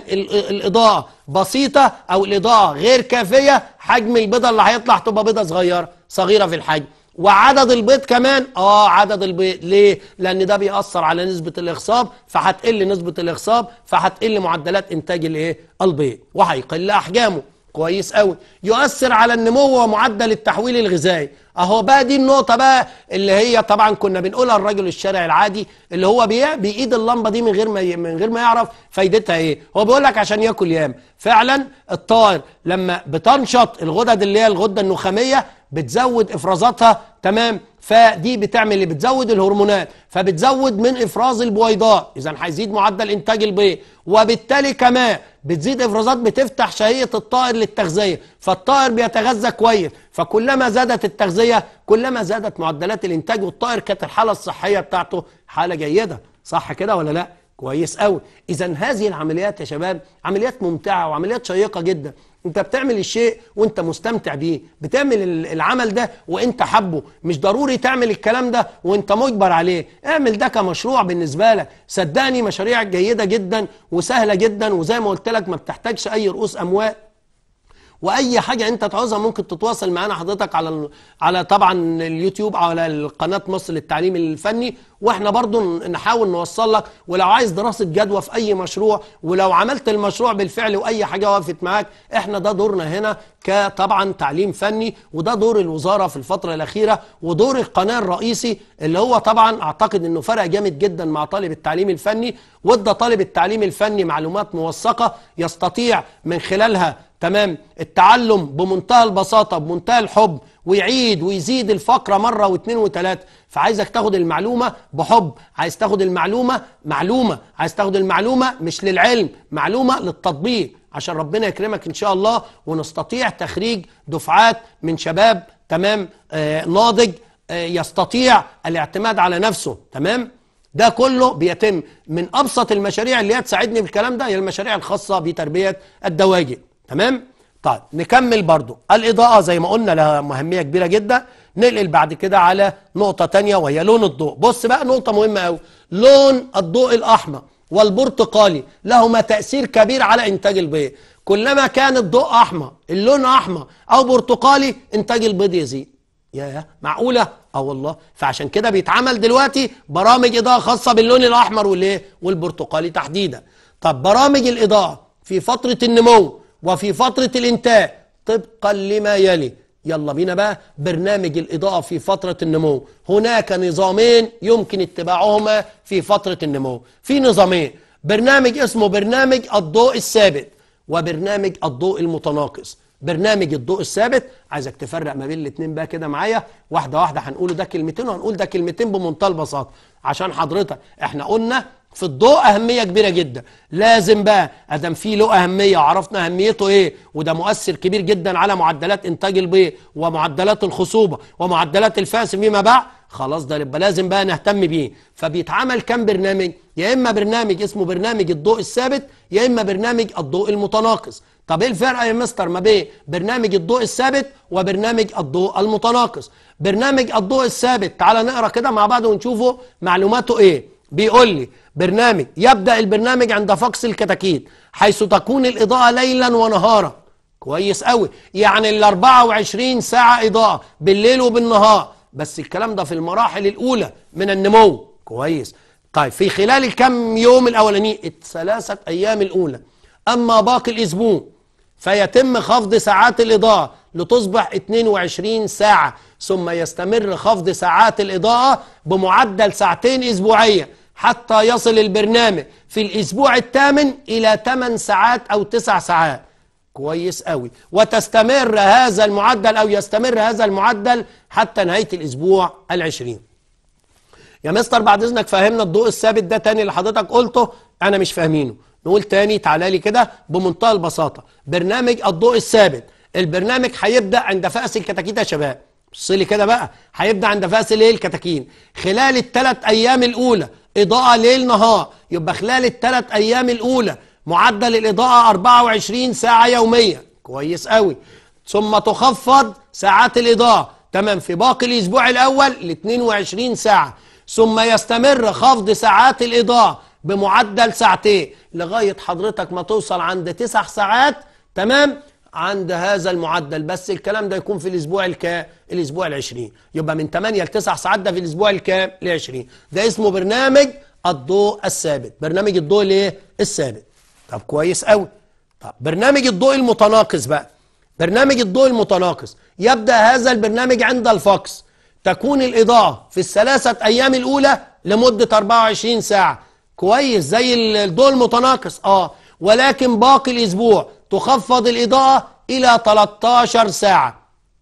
Speaker 1: الاضاءه بسيطه او الاضاءه غير كافيه حجم البيضه اللي هيطلع تبقى بيضه صغيره صغيره في الحجم وعدد البيض كمان اه عدد البيض ليه لان ده بيأثر على نسبة الاخصاب فهتقل نسبة الاخصاب فهتقل معدلات انتاج الايه البيض وهيقل احجامه كويس قوي يؤثر على النمو ومعدل التحويل الغذائي اهو بقى دي النقطة بقى اللي هي طبعا كنا بنقولها الرجل الشارع العادي اللي هو بيقيد اللمبة دي من غير ما من غير ما يعرف فايدتها ايه هو بيقول لك عشان ياكل يام فعلا الطائر لما بتنشط الغدد اللي هي الغدة النخامية بتزود افرازاتها تمام فدي بتعمل ايه بتزود الهرمونات فبتزود من افراز البويضات اذا هيزيد معدل انتاج البيض وبالتالي كمان بتزيد افرازات بتفتح شهيه الطائر للتغذيه فالطائر بيتغذى كويس فكلما زادت التغذيه كلما زادت معدلات الانتاج والطائر كانت الحاله الصحيه بتاعته حاله جيده صح كده ولا لا كويس قوي اذا هذه العمليات يا شباب عمليات ممتعه وعمليات شيقه جدا انت بتعمل الشيء وانت مستمتع بيه بتعمل العمل ده وانت حبه مش ضروري تعمل الكلام ده وانت مجبر عليه اعمل ده كمشروع بالنسبه لك صدقني مشاريع جيده جدا وسهله جدا وزي ما قلت لك ما بتحتاجش اي رؤوس اموال واي حاجه انت تعوزها ممكن تتواصل معانا حضرتك على على طبعا اليوتيوب على قناه مصر للتعليم الفني واحنا برضو نحاول نوصل لك ولو عايز دراسه جدوى في اي مشروع ولو عملت المشروع بالفعل واي حاجه وقفت معاك احنا ده دورنا هنا كطبعا تعليم فني وده دور الوزاره في الفتره الاخيره ودور القناه الرئيسي اللي هو طبعا اعتقد انه فرق جامد جدا مع طالب التعليم الفني وادى طالب التعليم الفني معلومات موثقه يستطيع من خلالها تمام التعلم بمنتهى البساطة بمنتهى الحب ويعيد ويزيد الفقرة مرة واثنين وثلاثة فعايزك تاخد المعلومة بحب عايز تاخد المعلومة معلومة عايز تاخد المعلومة مش للعلم معلومة للتطبيق عشان ربنا يكرمك ان شاء الله ونستطيع تخريج دفعات من شباب تمام آه ناضج آه يستطيع الاعتماد على نفسه تمام ده كله بيتم من ابسط المشاريع اللي هي تساعدني في الكلام ده هي المشاريع الخاصه بتربيه الدواجن تمام طيب نكمل برضو الإضاءة زي ما قلنا لها مهمية كبيرة جدا ننقل بعد كده على نقطة تانية وهي لون الضوء بص بقى نقطة مهمة أوي لون الضوء الأحمر والبرتقالي لهما تأثير كبير على إنتاج البيض كلما كان الضوء أحمر اللون أحمر أو برتقالي إنتاج البيض يزيد يا معقولة؟ اه والله فعشان كده بيتعمل دلوقتي برامج إضاءة خاصة باللون الأحمر والإيه؟ والبرتقالي تحديدا طب برامج الإضاءة في فترة النمو وفي فترة الإنتاج طبقا لما يلي يلا بينا بقى برنامج الإضاءة في فترة النمو هناك نظامين يمكن اتباعهما في فترة النمو في نظامين برنامج اسمه برنامج الضوء الثابت وبرنامج الضوء المتناقص برنامج الضوء الثابت عايزك تفرق ما بين الاثنين بقى كده معايا واحده واحده هنقوله ده كلمتين وهنقول ده كلمتين بمنتهى البساطه عشان حضرتك احنا قلنا في الضوء أهمية كبيرة جدا لازم بقى أدم فيه له أهمية وعرفنا أهميته إيه وده مؤثر كبير جدا على معدلات إنتاج البيض ومعدلات الخصوبة ومعدلات الفاس فيما بعد خلاص ده يبقى لازم بقى نهتم بيه فبيتعمل كام برنامج يا إما برنامج اسمه برنامج الضوء الثابت يا إما برنامج الضوء المتناقص طب ايه الفرق يا مستر ما بين برنامج الضوء الثابت وبرنامج الضوء المتناقص برنامج الضوء الثابت تعال نقرا كده مع بعض ونشوفه معلوماته ايه بيقول لي برنامج يبدأ البرنامج عند فقس الكتاكيت حيث تكون الإضاءة ليلا ونهارا كويس قوي يعني ال 24 ساعة إضاءة بالليل وبالنهار بس الكلام ده في المراحل الأولى من النمو كويس طيب في خلال الكم يوم الأولاني الثلاثة أيام الأولى أما باقي الأسبوع فيتم خفض ساعات الإضاءة لتصبح 22 ساعة ثم يستمر خفض ساعات الإضاءة بمعدل ساعتين أسبوعية حتى يصل البرنامج في الأسبوع الثامن إلى 8 ساعات أو 9 ساعات كويس قوي وتستمر هذا المعدل أو يستمر هذا المعدل حتى نهاية الأسبوع العشرين يا مستر بعد إذنك فهمنا الضوء الثابت ده تاني اللي حضرتك قلته أنا مش فاهمينه نقول تاني تعالى لي كده بمنتهى البساطة برنامج الضوء الثابت البرنامج هيبدأ عند فأس الكتاكيت يا شباب بصلي كده بقى هيبدا عند فاصل ايه الكتاكين خلال الثلاث ايام الاولى اضاءه ليل نهار يبقى خلال الثلاث ايام الاولى معدل الاضاءه 24 ساعه يوميا كويس قوي ثم تخفض ساعات الاضاءه تمام في باقي الاسبوع الاول ل 22 ساعه ثم يستمر خفض ساعات الاضاءه بمعدل ساعتين لغايه حضرتك ما توصل عند تسع ساعات تمام عند هذا المعدل بس الكلام ده يكون في الاسبوع الكام الاسبوع ال20 يبقى من 8 ل 9 ساعات ده في الاسبوع الكام ال20 ده اسمه برنامج الضوء الثابت برنامج الضوء الايه الثابت طب كويس قوي طب برنامج الضوء المتناقص بقى برنامج الضوء المتناقص يبدا هذا البرنامج عند الفاكس تكون الاضاءه في الثلاثه ايام الاولى لمده 24 ساعه كويس زي الضوء المتناقص اه ولكن باقي الاسبوع تخفض الإضاءة إلى 13 ساعة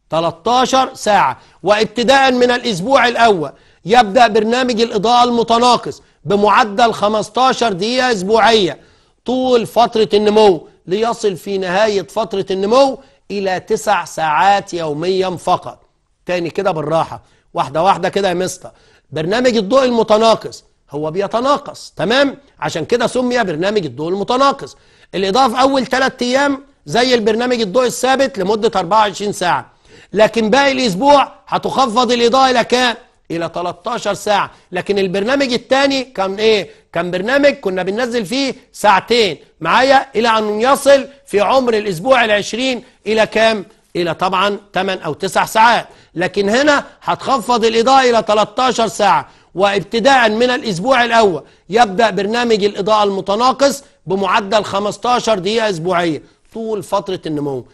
Speaker 1: 13 ساعة وابتداء من الأسبوع الأول يبدأ برنامج الإضاءة المتناقص بمعدل 15 دقيقة أسبوعية طول فترة النمو ليصل في نهاية فترة النمو إلى 9 ساعات يوميا فقط تاني كده بالراحة واحدة واحدة كده يا مستر برنامج الضوء المتناقص هو بيتناقص تمام عشان كده سمي برنامج الضوء المتناقص الإضافة أول ثلاث أيام زي البرنامج الضوء الثابت لمدة 24 ساعة لكن باقي الأسبوع هتخفض الإضاءة إلى كام؟ إلى 13 ساعة لكن البرنامج الثاني كان إيه؟ كان برنامج كنا بننزل فيه ساعتين معايا إلى أن يصل في عمر الأسبوع العشرين إلى كام؟ إلى طبعا 8 أو 9 ساعات لكن هنا هتخفض الإضاءة إلى 13 ساعة وابتداء من الأسبوع الأول يبدأ برنامج الإضاءة المتناقص بمعدل 15 دقيقة أسبوعية طول فترة النمو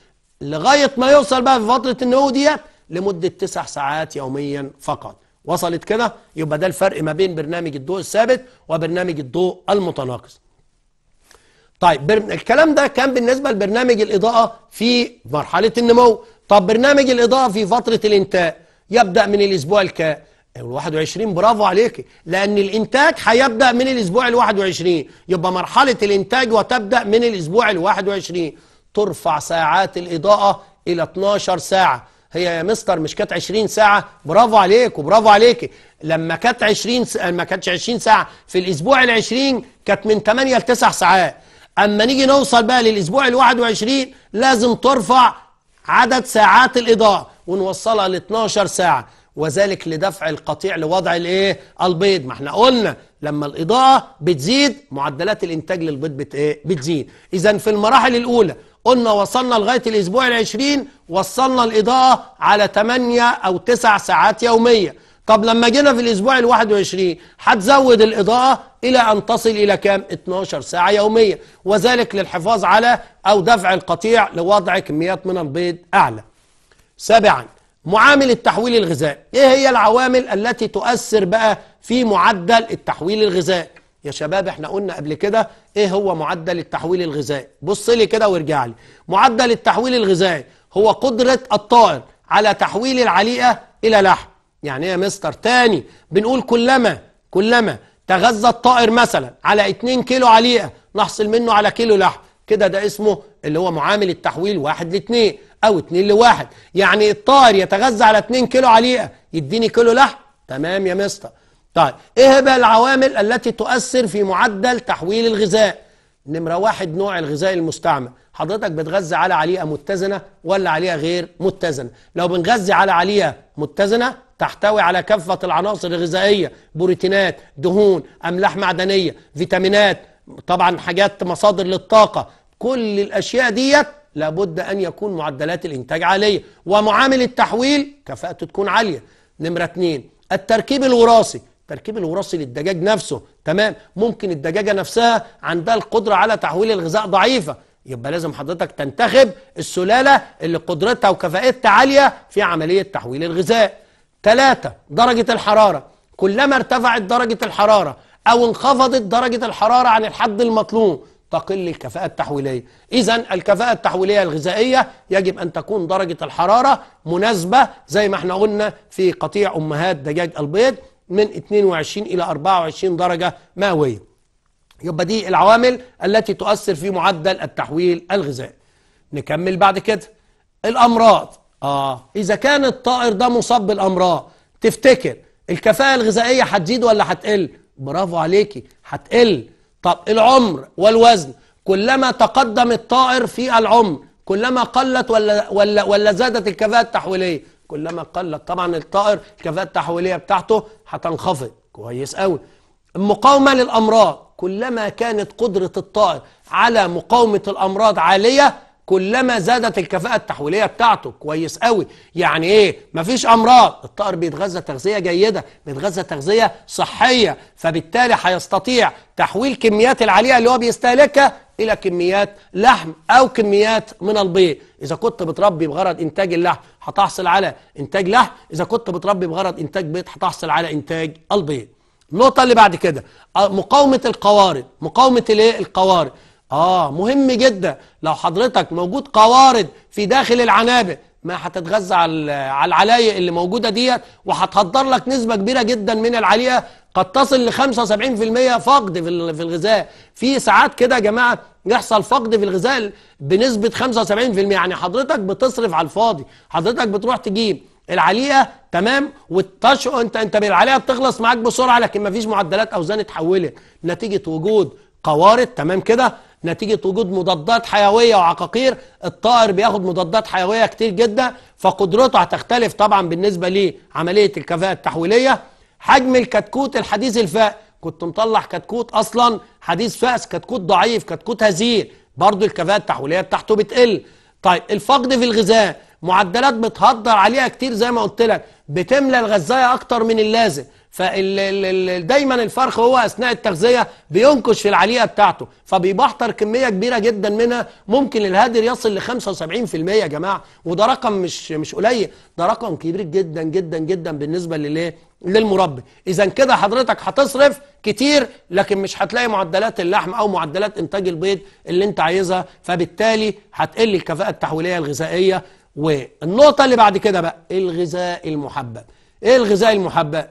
Speaker 1: لغاية ما يوصل بقى في فترة النمو ديت لمدة 9 ساعات يوميا فقط وصلت كده يبقى ده الفرق ما بين برنامج الضوء الثابت وبرنامج الضوء المتناقص طيب الكلام ده كان بالنسبة لبرنامج الإضاءة في مرحلة النمو طب برنامج الإضاءة في فترة الإنتاج يبدأ من الأسبوع الكام ال21 برافو عليكي لأن الإنتاج هيبدأ من الأسبوع ال21 يبقى مرحلة الإنتاج وتبدأ من الأسبوع ال21 ترفع ساعات الإضاءة إلى 12 ساعة هي يا مستر مش كانت 20 ساعة برافو عليك وبرافو عليك لما كانت 20 س... ما كانتش 20 ساعة في الأسبوع ال20 كانت من 8 ل 9 ساعات أما نيجي نوصل بقى للأسبوع ال21 لازم ترفع عدد ساعات الإضاءة ونوصلها ل 12 ساعة وذلك لدفع القطيع لوضع الايه البيض ما احنا قلنا لما الاضاءه بتزيد معدلات الانتاج للبيض بت ايه بتزيد اذا في المراحل الاولى قلنا وصلنا لغايه الاسبوع ال20 وصلنا الاضاءه على 8 او 9 ساعات يوميه طب لما جينا في الاسبوع ال21 هتزود الاضاءه الى ان تصل الى كام 12 ساعه يوميه وذلك للحفاظ على او دفع القطيع لوضع كميات من البيض اعلى سابعا معامل التحويل الغذائي ايه هي العوامل التي تؤثر بقى في معدل التحويل الغذائي يا شباب احنا قلنا قبل كده ايه هو معدل التحويل الغذائي بص لي كده وارجع لي معدل التحويل الغذائي هو قدرة الطائر على تحويل العليقة الى لحم يعني ايه يا مستر تاني بنقول كلما كلما تغذى الطائر مثلا على 2 كيلو عليقة نحصل منه على كيلو لحم كده ده اسمه اللي هو معامل التحويل واحد لاثنين أو 2 لواحد يعني الطائر يتغذى على 2 كيلو عليقة يديني كيلو لحم تمام يا مستر طيب إيه بقى العوامل التي تؤثر في معدل تحويل الغذاء نمرة واحد نوع الغذاء المستعمل حضرتك بتغذي على عليقة متزنة ولا عليقة غير متزنة لو بنغذي على عليقة متزنة تحتوي على كافة العناصر الغذائية بروتينات دهون أملاح معدنية فيتامينات طبعا حاجات مصادر للطاقة كل الأشياء ديت لابد أن يكون معدلات الإنتاج عالية ومعامل التحويل كفاءته تكون عالية نمرة اتنين التركيب الوراثي التركيب الوراثي للدجاج نفسه تمام ممكن الدجاجة نفسها عندها القدرة على تحويل الغذاء ضعيفة يبقى لازم حضرتك تنتخب السلالة اللي قدرتها وكفاءتها عالية في عملية تحويل الغذاء ثلاثة درجة الحرارة كلما ارتفعت درجة الحرارة أو انخفضت درجة الحرارة عن الحد المطلوب تقل الكفاءة التحويلية إذا الكفاءة التحويلية الغذائية يجب أن تكون درجة الحرارة مناسبة زي ما احنا قلنا في قطيع أمهات دجاج البيض من 22 إلى 24 درجة مئوية يبقى دي العوامل التي تؤثر في معدل التحويل الغذائي نكمل بعد كده الأمراض آه إذا كان الطائر ده مصاب بالأمراض تفتكر الكفاءة الغذائية هتزيد ولا هتقل برافو عليكي هتقل طب العمر والوزن كلما تقدم الطائر في العمر كلما قلت ولا ولا ولا زادت الكفاءة التحويلية كلما قلت طبعا الطائر الكفاءة التحويلية بتاعته هتنخفض كويس قوي المقاومة للأمراض كلما كانت قدرة الطائر على مقاومة الأمراض عالية كلما زادت الكفاءة التحويلية بتاعته كويس قوي يعني ايه مفيش امراض الطائر بيتغذى تغذية جيدة بيتغذى تغذية صحية فبالتالي هيستطيع تحويل كميات العالية اللي هو بيستهلكها الى كميات لحم او كميات من البيض اذا كنت بتربي بغرض انتاج اللحم هتحصل على انتاج لحم اذا كنت بتربي بغرض انتاج بيض هتحصل على انتاج البيض النقطة اللي بعد كده مقاومة القوارض مقاومة الايه القوارض آه مهم جدا لو حضرتك موجود قوارض في داخل العنابة ما هتتغذى على على العلايق اللي موجودة ديت وهتهدر لك نسبة كبيرة جدا من العليقة قد تصل ل 75% فقد في الغذاء في ساعات كده يا جماعة يحصل فقد في الغذاء بنسبة 75% يعني حضرتك بتصرف على الفاضي حضرتك بتروح تجيب العليقه تمام والتشقه انت انت العليقه بتخلص معاك بسرعه لكن مفيش معدلات اوزان اتحولت نتيجه وجود قوارض تمام كده نتيجة وجود مضادات حيوية وعقاقير الطائر بياخد مضادات حيوية كتير جدا فقدرته هتختلف طبعا بالنسبة لعملية الكفاءة التحويلية حجم الكتكوت الحديث الفاء كنت مطلع كتكوت أصلا حديث فاس كتكوت ضعيف كتكوت هزيل برضو الكفاءة التحويلية بتاعته بتقل طيب الفقد في الغذاء معدلات بتهدر عليها كتير زي ما قلت لك بتملى الغذاية اكتر من اللازم فدايما الفرخ هو اثناء التغذيه بينكش في العليقه بتاعته فبيبحتر كميه كبيره جدا منها ممكن الهدر يصل ل 75% يا جماعه وده رقم مش مش قليل ده رقم كبير جدا جدا جدا بالنسبه للايه للمربي اذا كده حضرتك هتصرف كتير لكن مش هتلاقي معدلات اللحم او معدلات انتاج البيض اللي انت عايزها فبالتالي هتقل الكفاءه التحويليه الغذائيه والنقطه اللي بعد كده بقى الغذاء المحبب ايه الغذاء المحبب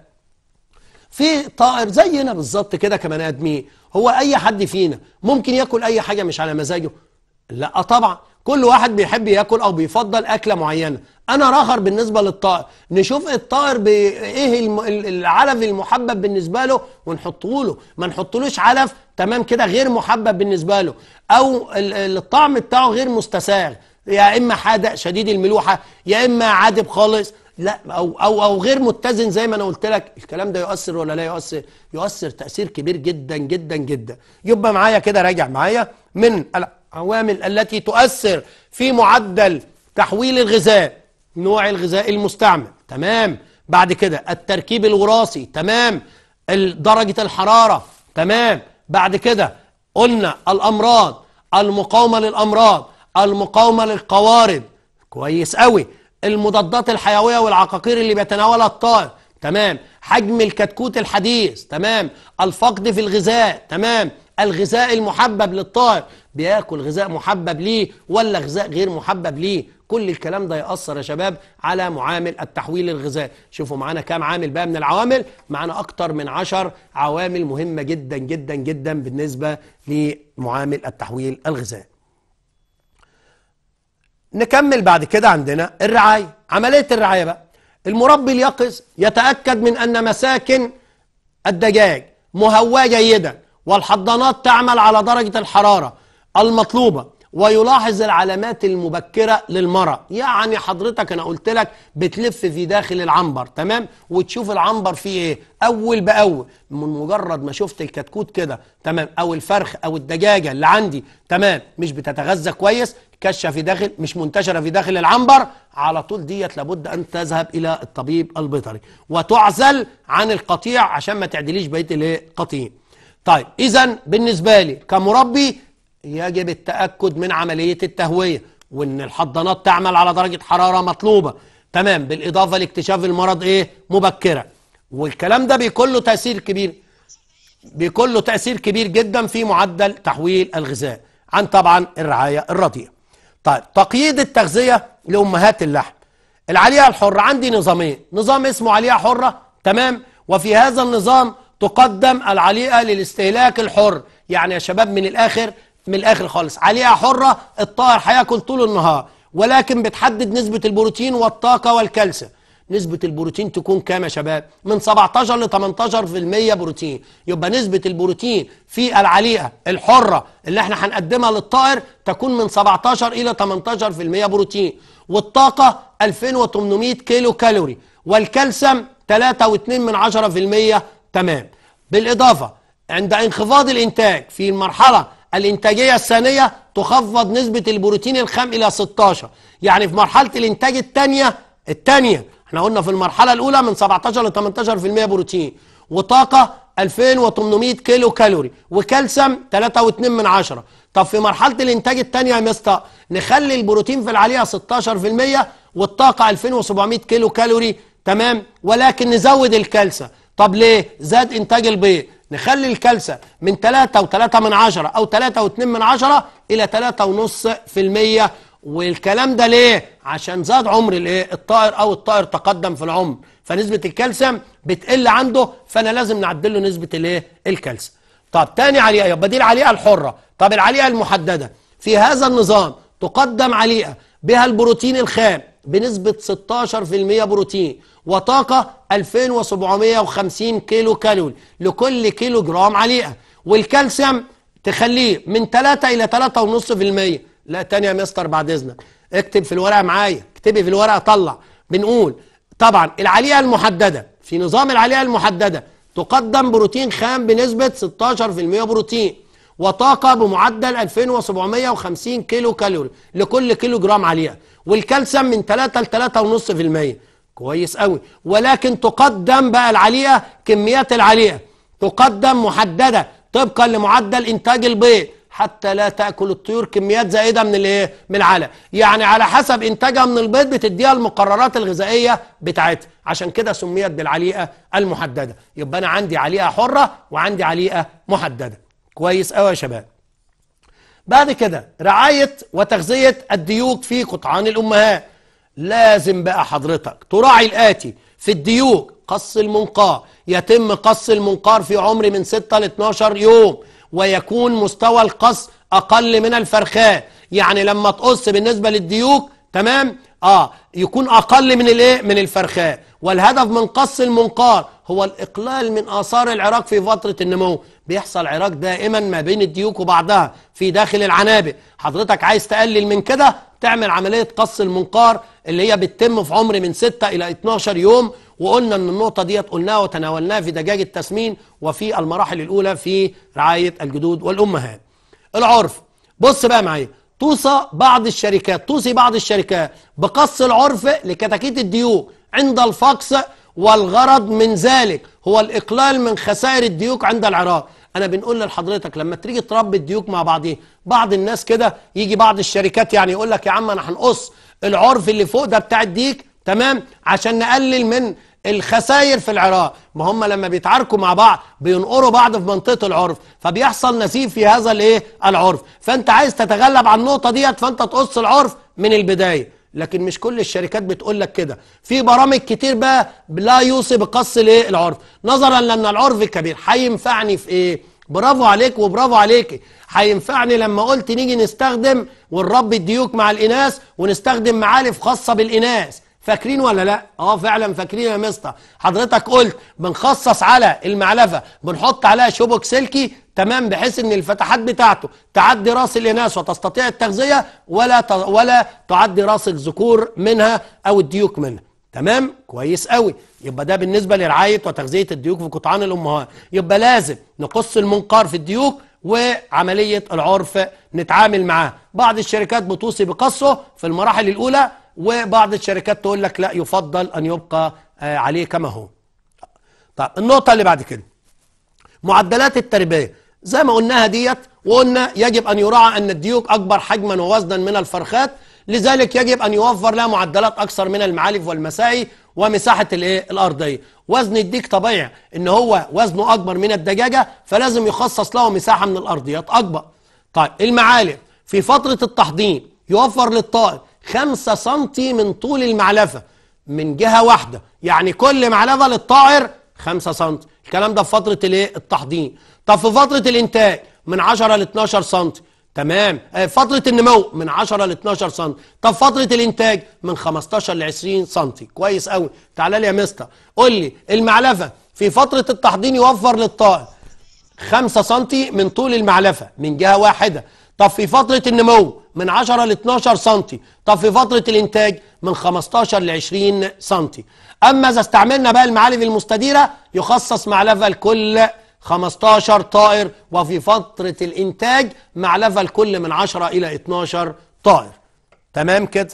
Speaker 1: في طائر زينا بالظبط كده كبني ادمين هو اي حد فينا ممكن ياكل اي حاجه مش على مزاجه لا طبعا كل واحد بيحب ياكل او بيفضل اكله معينه انا راخر بالنسبه للطائر نشوف الطائر ايه العلف المحبب بالنسبه له ونحطه له ما نحطلوش علف تمام كده غير محبب بالنسبه له او الطعم بتاعه غير مستساغ يا اما حادق شديد الملوحه يا اما عادب خالص لا او او او غير متزن زي ما انا قلت لك الكلام ده يؤثر ولا لا يؤثر يؤثر تاثير كبير جدا جدا جدا يبقى معايا كده راجع معايا من العوامل التي تؤثر في معدل تحويل الغذاء نوع الغذاء المستعمل تمام بعد كده التركيب الوراثي تمام درجه الحراره تمام بعد كده قلنا الامراض المقاومه للامراض المقاومه للقوارض كويس قوي المضادات الحيويه والعقاقير اللي بيتناولها الطائر تمام حجم الكتكوت الحديث تمام الفقد في الغذاء تمام الغذاء المحبب للطائر بياكل غذاء محبب ليه ولا غذاء غير محبب ليه كل الكلام ده يأثر يا شباب على معامل التحويل الغذائي شوفوا معانا كام عامل بقى من العوامل معانا أكتر من عشر عوامل مهمة جدا جدا جدا بالنسبة لمعامل التحويل الغذائي نكمل بعد كده عندنا الرعاية عملية الرعاية بقى المربي اليقظ يتأكد من أن مساكن الدجاج مهواة جيدا والحضانات تعمل على درجة الحرارة المطلوبة ويلاحظ العلامات المبكرة للمرض يعني حضرتك أنا قلت لك بتلف في داخل العنبر تمام وتشوف العنبر فيه إيه أول بأول من مجرد ما شفت الكتكوت كده تمام أو الفرخ أو الدجاجة اللي عندي تمام مش بتتغذى كويس كشة في داخل مش منتشرة في داخل العنبر على طول ديت لابد أن تذهب إلى الطبيب البيطري وتعزل عن القطيع عشان ما تعدليش بقية القطيع طيب إذا بالنسبة لي كمربي يجب التأكد من عملية التهوية وإن الحضانات تعمل على درجة حرارة مطلوبة تمام بالإضافة لاكتشاف المرض إيه مبكرة والكلام ده بيكون له تأثير كبير بيكون له تأثير كبير جدا في معدل تحويل الغذاء عن طبعا الرعاية الرضيئة طيب تقييد التغذية لأمهات اللحم العلية الحرة عندي نظامين نظام اسمه علية حرة تمام وفي هذا النظام تقدم العليقة للاستهلاك الحر يعني يا شباب من الآخر من الآخر خالص عليقة حرة الطائر هياكل طول النهار ولكن بتحدد نسبة البروتين والطاقة والكالسيوم نسبة البروتين تكون كام يا شباب من 17 ل 18% بروتين يبقى نسبة البروتين في العليقة الحرة اللي احنا هنقدمها للطائر تكون من 17 إلى 18% بروتين والطاقة 2800 كيلو كالوري والكالسيوم 3.2 من 10% تمام بالإضافة عند انخفاض الإنتاج في المرحلة الإنتاجية الثانية تخفض نسبة البروتين الخام إلى 16 يعني في مرحلة الإنتاج الثانية الثانية احنا قلنا في المرحلة الأولى من 17 ل 18% بروتين وطاقة 2800 كيلو كالوري وكالسيوم 3.2 من طب في مرحلة الإنتاج الثانية يا مستر نخلي البروتين في العالية 16% والطاقة 2700 كيلو كالوري تمام ولكن نزود الكالسه طب ليه زاد إنتاج البيض نخلي الكالسه من 3 و3 من 10 أو 3 و2 من 10 إلى 3.5% والكلام ده ليه عشان زاد عمر الايه الطائر او الطائر تقدم في العمر فنسبه الكالسيوم بتقل عنده فانا لازم نعدل له نسبه الايه الكالسيوم طب تاني عليقه يبقى دي العليقه الحره طب العليقه المحدده في هذا النظام تقدم عليقه بها البروتين الخام بنسبه 16% بروتين وطاقه 2750 كيلو كالوري لكل كيلو جرام عليقه والكالسيوم تخليه من 3 الى 3.5% لا تاني يا مستر بعد اذنك اكتب في الورقه معايا اكتبي في الورقه طلع بنقول طبعا العليقه المحدده في نظام العليقه المحدده تقدم بروتين خام بنسبه 16% بروتين وطاقه بمعدل 2750 كيلو كالوري لكل كيلو جرام عليقه والكالسيوم من 3 ل 3.5% كويس قوي ولكن تقدم بقى العليقه كميات العليقه تقدم محدده طبقا لمعدل انتاج البيض حتى لا تاكل الطيور كميات زائده من الايه من العلق يعني على حسب انتاجها من البيض بتديها المقررات الغذائيه بتاعتها عشان كده سميت بالعليقه المحدده يبقى انا عندي عليقه حره وعندي عليقه محدده كويس قوي يا شباب بعد كده رعايه وتغذيه الديوك في قطعان الامهات لازم بقى حضرتك تراعي الاتي في الديوك قص المنقار يتم قص المنقار في عمر من 6 ل 12 يوم ويكون مستوى القص أقل من الفرخاء يعني لما تقص بالنسبة للديوك تمام آه يكون أقل من الإيه من الفرخاء والهدف من قص المنقار هو الإقلال من آثار العراق في فترة النمو بيحصل عراق دائما ما بين الديوك وبعضها في داخل العنابق حضرتك عايز تقلل من كده تعمل عملية قص المنقار اللي هي بتتم في عمر من 6 إلى 12 يوم وقلنا أن النقطة ديت قلناها وتناولناها في دجاج التسمين وفي المراحل الأولى في رعاية الجدود والأمهات العرف بص بقى معايا توصى بعض الشركات توصي بعض الشركات بقص العرف لكتاكيت الديوك عند الفقس والغرض من ذلك هو الإقلال من خسائر الديوك عند العراق أنا بنقول لحضرتك لما تيجي تربي الديوك مع بعضين بعض الناس كده يجي بعض الشركات يعني يقول لك يا عم أنا هنقص العرف اللي فوق ده بتاع الديك تمام عشان نقلل من الخسائر في العراق ما هم لما بيتعاركوا مع بعض بينقروا بعض في منطقه العرف فبيحصل نسيب في هذا الايه العرف فانت عايز تتغلب على النقطه ديت فانت تقص العرف من البدايه لكن مش كل الشركات بتقول لك كده في برامج كتير بقى لا يوصي بقص الايه العرف نظرا لان العرف كبير هينفعني في ايه برافو عليك وبرافو عليك هينفعني لما قلت نيجي نستخدم والرب الديوك مع الاناث ونستخدم معالف خاصه بالاناث فاكرين ولا لا اه فعلا فاكرين يا مستر حضرتك قلت بنخصص على المعلفه بنحط عليها شبك سلكي تمام بحيث ان الفتحات بتاعته تعدي راس الاناث وتستطيع التغذيه ولا ولا تعدي راس الذكور منها او الديوك منها تمام كويس قوي يبقى ده بالنسبه لرعايه وتغذيه الديوك في قطعان الامهات يبقى لازم نقص المنقار في الديوك وعمليه العرف نتعامل معاه بعض الشركات بتوصي بقصه في المراحل الاولى وبعض الشركات تقول لك لا يفضل ان يبقى آه، عليه كما هو طب النقطه اللي بعد كده معدلات التربيه زي ما قلناها ديت وقلنا يجب أن يراعى أن الديوك أكبر حجما ووزنا من الفرخات لذلك يجب أن يوفر لها معدلات أكثر من المعالف والمسائي ومساحة الايه الأرضية وزن الديك طبيعي أن هو وزنه أكبر من الدجاجة فلازم يخصص له مساحة من الأرضيات أكبر طيب المعالف في فترة التحضير يوفر للطائر 5 سم من طول المعلفة من جهة واحدة يعني كل معلفة للطائر 5 سم الكلام ده في فترة الايه التحضير طب في فترة الإنتاج من 10 ل 12 سم تمام آه، فترة النمو من 10 ل 12 سم طب فترة الإنتاج من 15 ل 20 سم كويس قوي تعالى لي يا مستر قول لي المعلفة في فترة التحضين يوفر للطائر 5 سم من طول المعلفة من جهة واحدة طب في فترة النمو من 10 ل 12 سم طب في فترة الإنتاج من 15 ل 20 سم أما إذا استعملنا بقى المعالف المستديرة يخصص معلفة لكل 15 طائر وفي فترة الإنتاج مع لفل كل من 10 إلى 12 طائر تمام كده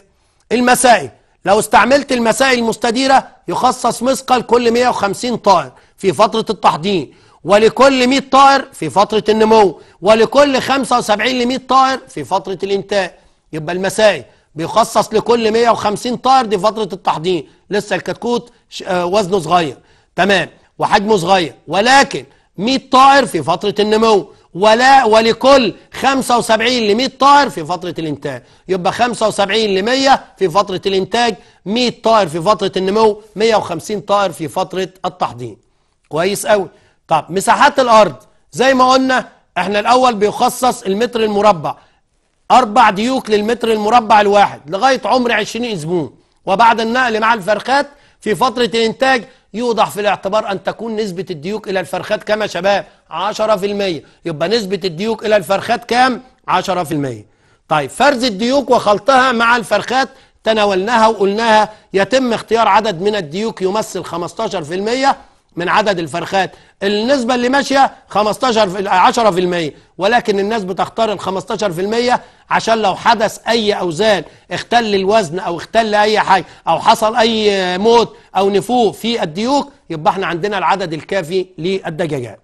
Speaker 1: المسائي لو استعملت المسائي المستديرة يخصص مثقل كل 150 طائر في فترة التحضين ولكل 100 طائر في فترة النمو ولكل 75 ل 100 طائر في فترة الإنتاج يبقى المسائي بيخصص لكل 150 طائر دي فترة التحضين لسه الكتكوت آه، وزنه صغير تمام وحجمه صغير ولكن 100 طائر في فترة النمو ولا ولكل 75 ل 100 طائر في فترة الإنتاج يبقى 75 ل 100 في فترة الإنتاج 100 طائر في فترة النمو 150 طائر في فترة التحضين كويس قوي طب مساحات الأرض زي ما قلنا احنا الأول بيخصص المتر المربع أربع ديوك للمتر المربع الواحد لغاية عمر 20 أسبوع وبعد النقل مع الفرخات في فترة الإنتاج يوضع في الاعتبار أن تكون نسبة الديوك إلى الفرخات كام يا شباب 10% يبقى نسبة الديوك إلى الفرخات كام 10% طيب فرز الديوك وخلطها مع الفرخات تناولناها وقلناها يتم اختيار عدد من الديوك يمثل 15% من عدد الفرخات النسبة اللي ماشية 15 10% ولكن الناس بتختار ال 15% عشان لو حدث أي أوزان اختل الوزن أو اختل أي حاجة أو حصل أي موت أو نفوه في الديوك يبقى احنا عندنا العدد الكافي للدجاجات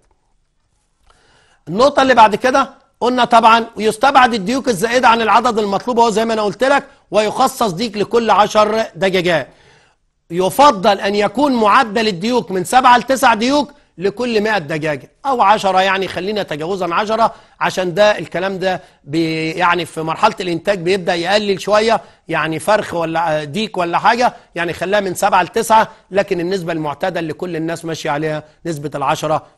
Speaker 1: النقطة اللي بعد كده قلنا طبعا يستبعد الديوك الزائدة عن العدد المطلوب هو زي ما أنا قلت لك ويخصص ديك لكل 10 دجاجات يفضل أن يكون معدل الديوك من 7 ل 9 ديوك لكل 100 دجاجة أو 10 يعني خلينا تجاوزا 10 عشان ده الكلام ده بي يعني في مرحلة الإنتاج بيبدأ يقلل شوية يعني فرخ ولا ديك ولا حاجة يعني خلاها من 7 ل 9 لكن النسبة المعتادة اللي كل الناس ماشية عليها نسبة ال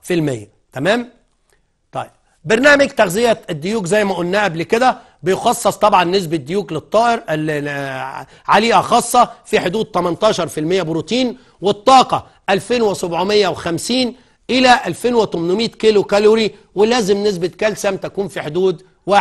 Speaker 1: 10% تمام؟ طيب برنامج تغذية الديوك زي ما قلنا قبل كده بيخصص طبعا نسبة ديوك للطائر عليها خاصة في حدود 18% بروتين والطاقة 2750 إلى 2800 كيلو كالوري ولازم نسبة كالسيوم تكون في حدود 1%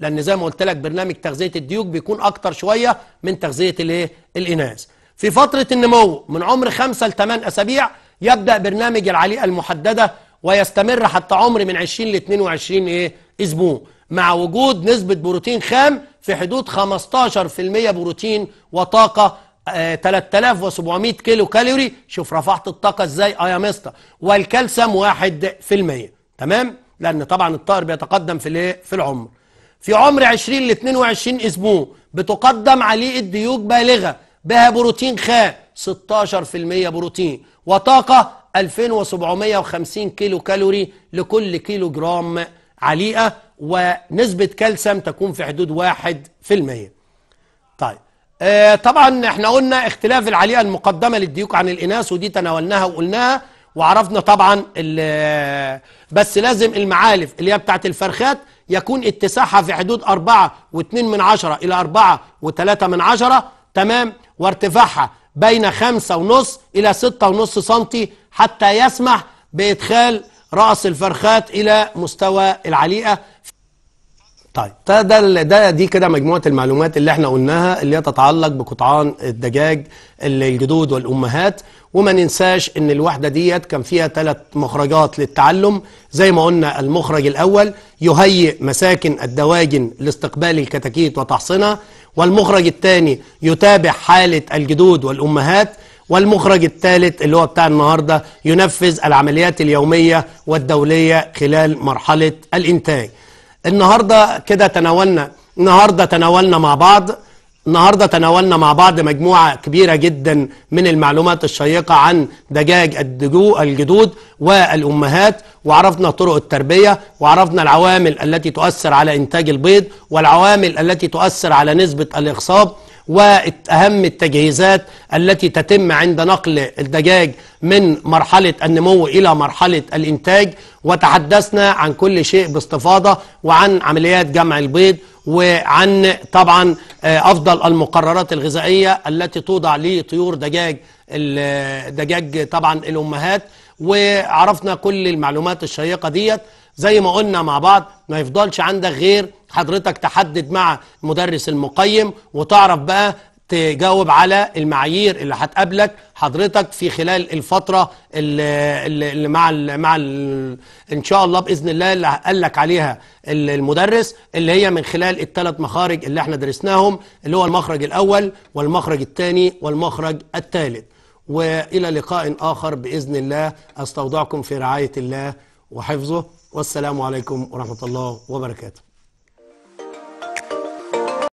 Speaker 1: لأن زي ما قلت لك برنامج تغذية الديوك بيكون أكتر شوية من تغذية الإيه؟ الإناث. في فترة النمو من عمر 5 ل 8 أسابيع يبدأ برنامج العليقة المحددة ويستمر حتى عمر من 20 ل 22 إيه؟ أسبوع. مع وجود نسبة بروتين خام في حدود 15% بروتين وطاقة 3700 آه، كيلو كالوري شوف رفعت الطاقة ازاي اه يا مستر والكالسيوم 1% تمام لان طبعا الطائر بيتقدم في الايه في العمر في عمر 20 ل 22 اسبوع بتقدم عليه الديوك بالغة بها بروتين خام 16% بروتين وطاقة 2750 كيلو كالوري لكل كيلو جرام عليقة ونسبة كالسيوم تكون في حدود واحد في المية طيب آه طبعا احنا قلنا اختلاف العليقة المقدمة للديوك عن الإناث ودي تناولناها وقلناها وعرفنا طبعا بس لازم المعالف اللي هي بتاعت الفرخات يكون اتساعها في حدود 4.2 من عشرة إلى 4.3 من عشرة تمام وارتفاعها بين 5.5 إلى 6.5 سم سنتي حتى يسمح بإدخال رأس الفرخات إلى مستوى العليقة طيب ده, ده, دي كده مجموعة المعلومات اللي احنا قلناها اللي هي تتعلق بقطعان الدجاج الجدود والأمهات وما ننساش ان الوحدة ديت كان فيها ثلاث مخرجات للتعلم زي ما قلنا المخرج الأول يهيئ مساكن الدواجن لاستقبال الكتاكيت وتحصينها والمخرج الثاني يتابع حالة الجدود والأمهات والمخرج الثالث اللي هو بتاع النهاردة ينفذ العمليات اليومية والدولية خلال مرحلة الإنتاج النهاردة كده تناولنا النهاردة تناولنا مع بعض النهاردة تناولنا مع بعض مجموعة كبيرة جدا من المعلومات الشيقة عن دجاج الدجو الجدود والأمهات وعرفنا طرق التربية وعرفنا العوامل التي تؤثر على إنتاج البيض والعوامل التي تؤثر على نسبة الإخصاب واهم التجهيزات التي تتم عند نقل الدجاج من مرحلة النمو إلى مرحلة الإنتاج وتحدثنا عن كل شيء باستفاضة وعن عمليات جمع البيض وعن طبعا آه، أفضل المقررات الغذائية التي توضع لطيور دجاج الدجاج طبعا الأمهات وعرفنا كل المعلومات الشيقة ديت زي ما قلنا مع بعض ما يفضلش عندك غير حضرتك تحدد مع المدرس المقيم وتعرف بقى تجاوب على المعايير اللي هتقابلك حضرتك في خلال الفتره اللي, اللي مع الـ مع الـ ان شاء الله باذن الله اللي قال لك عليها المدرس اللي هي من خلال الثلاث مخارج اللي احنا درسناهم اللي هو المخرج الاول والمخرج الثاني والمخرج الثالث والى لقاء اخر باذن الله استودعكم في رعايه الله وحفظه والسلام عليكم ورحمه الله وبركاته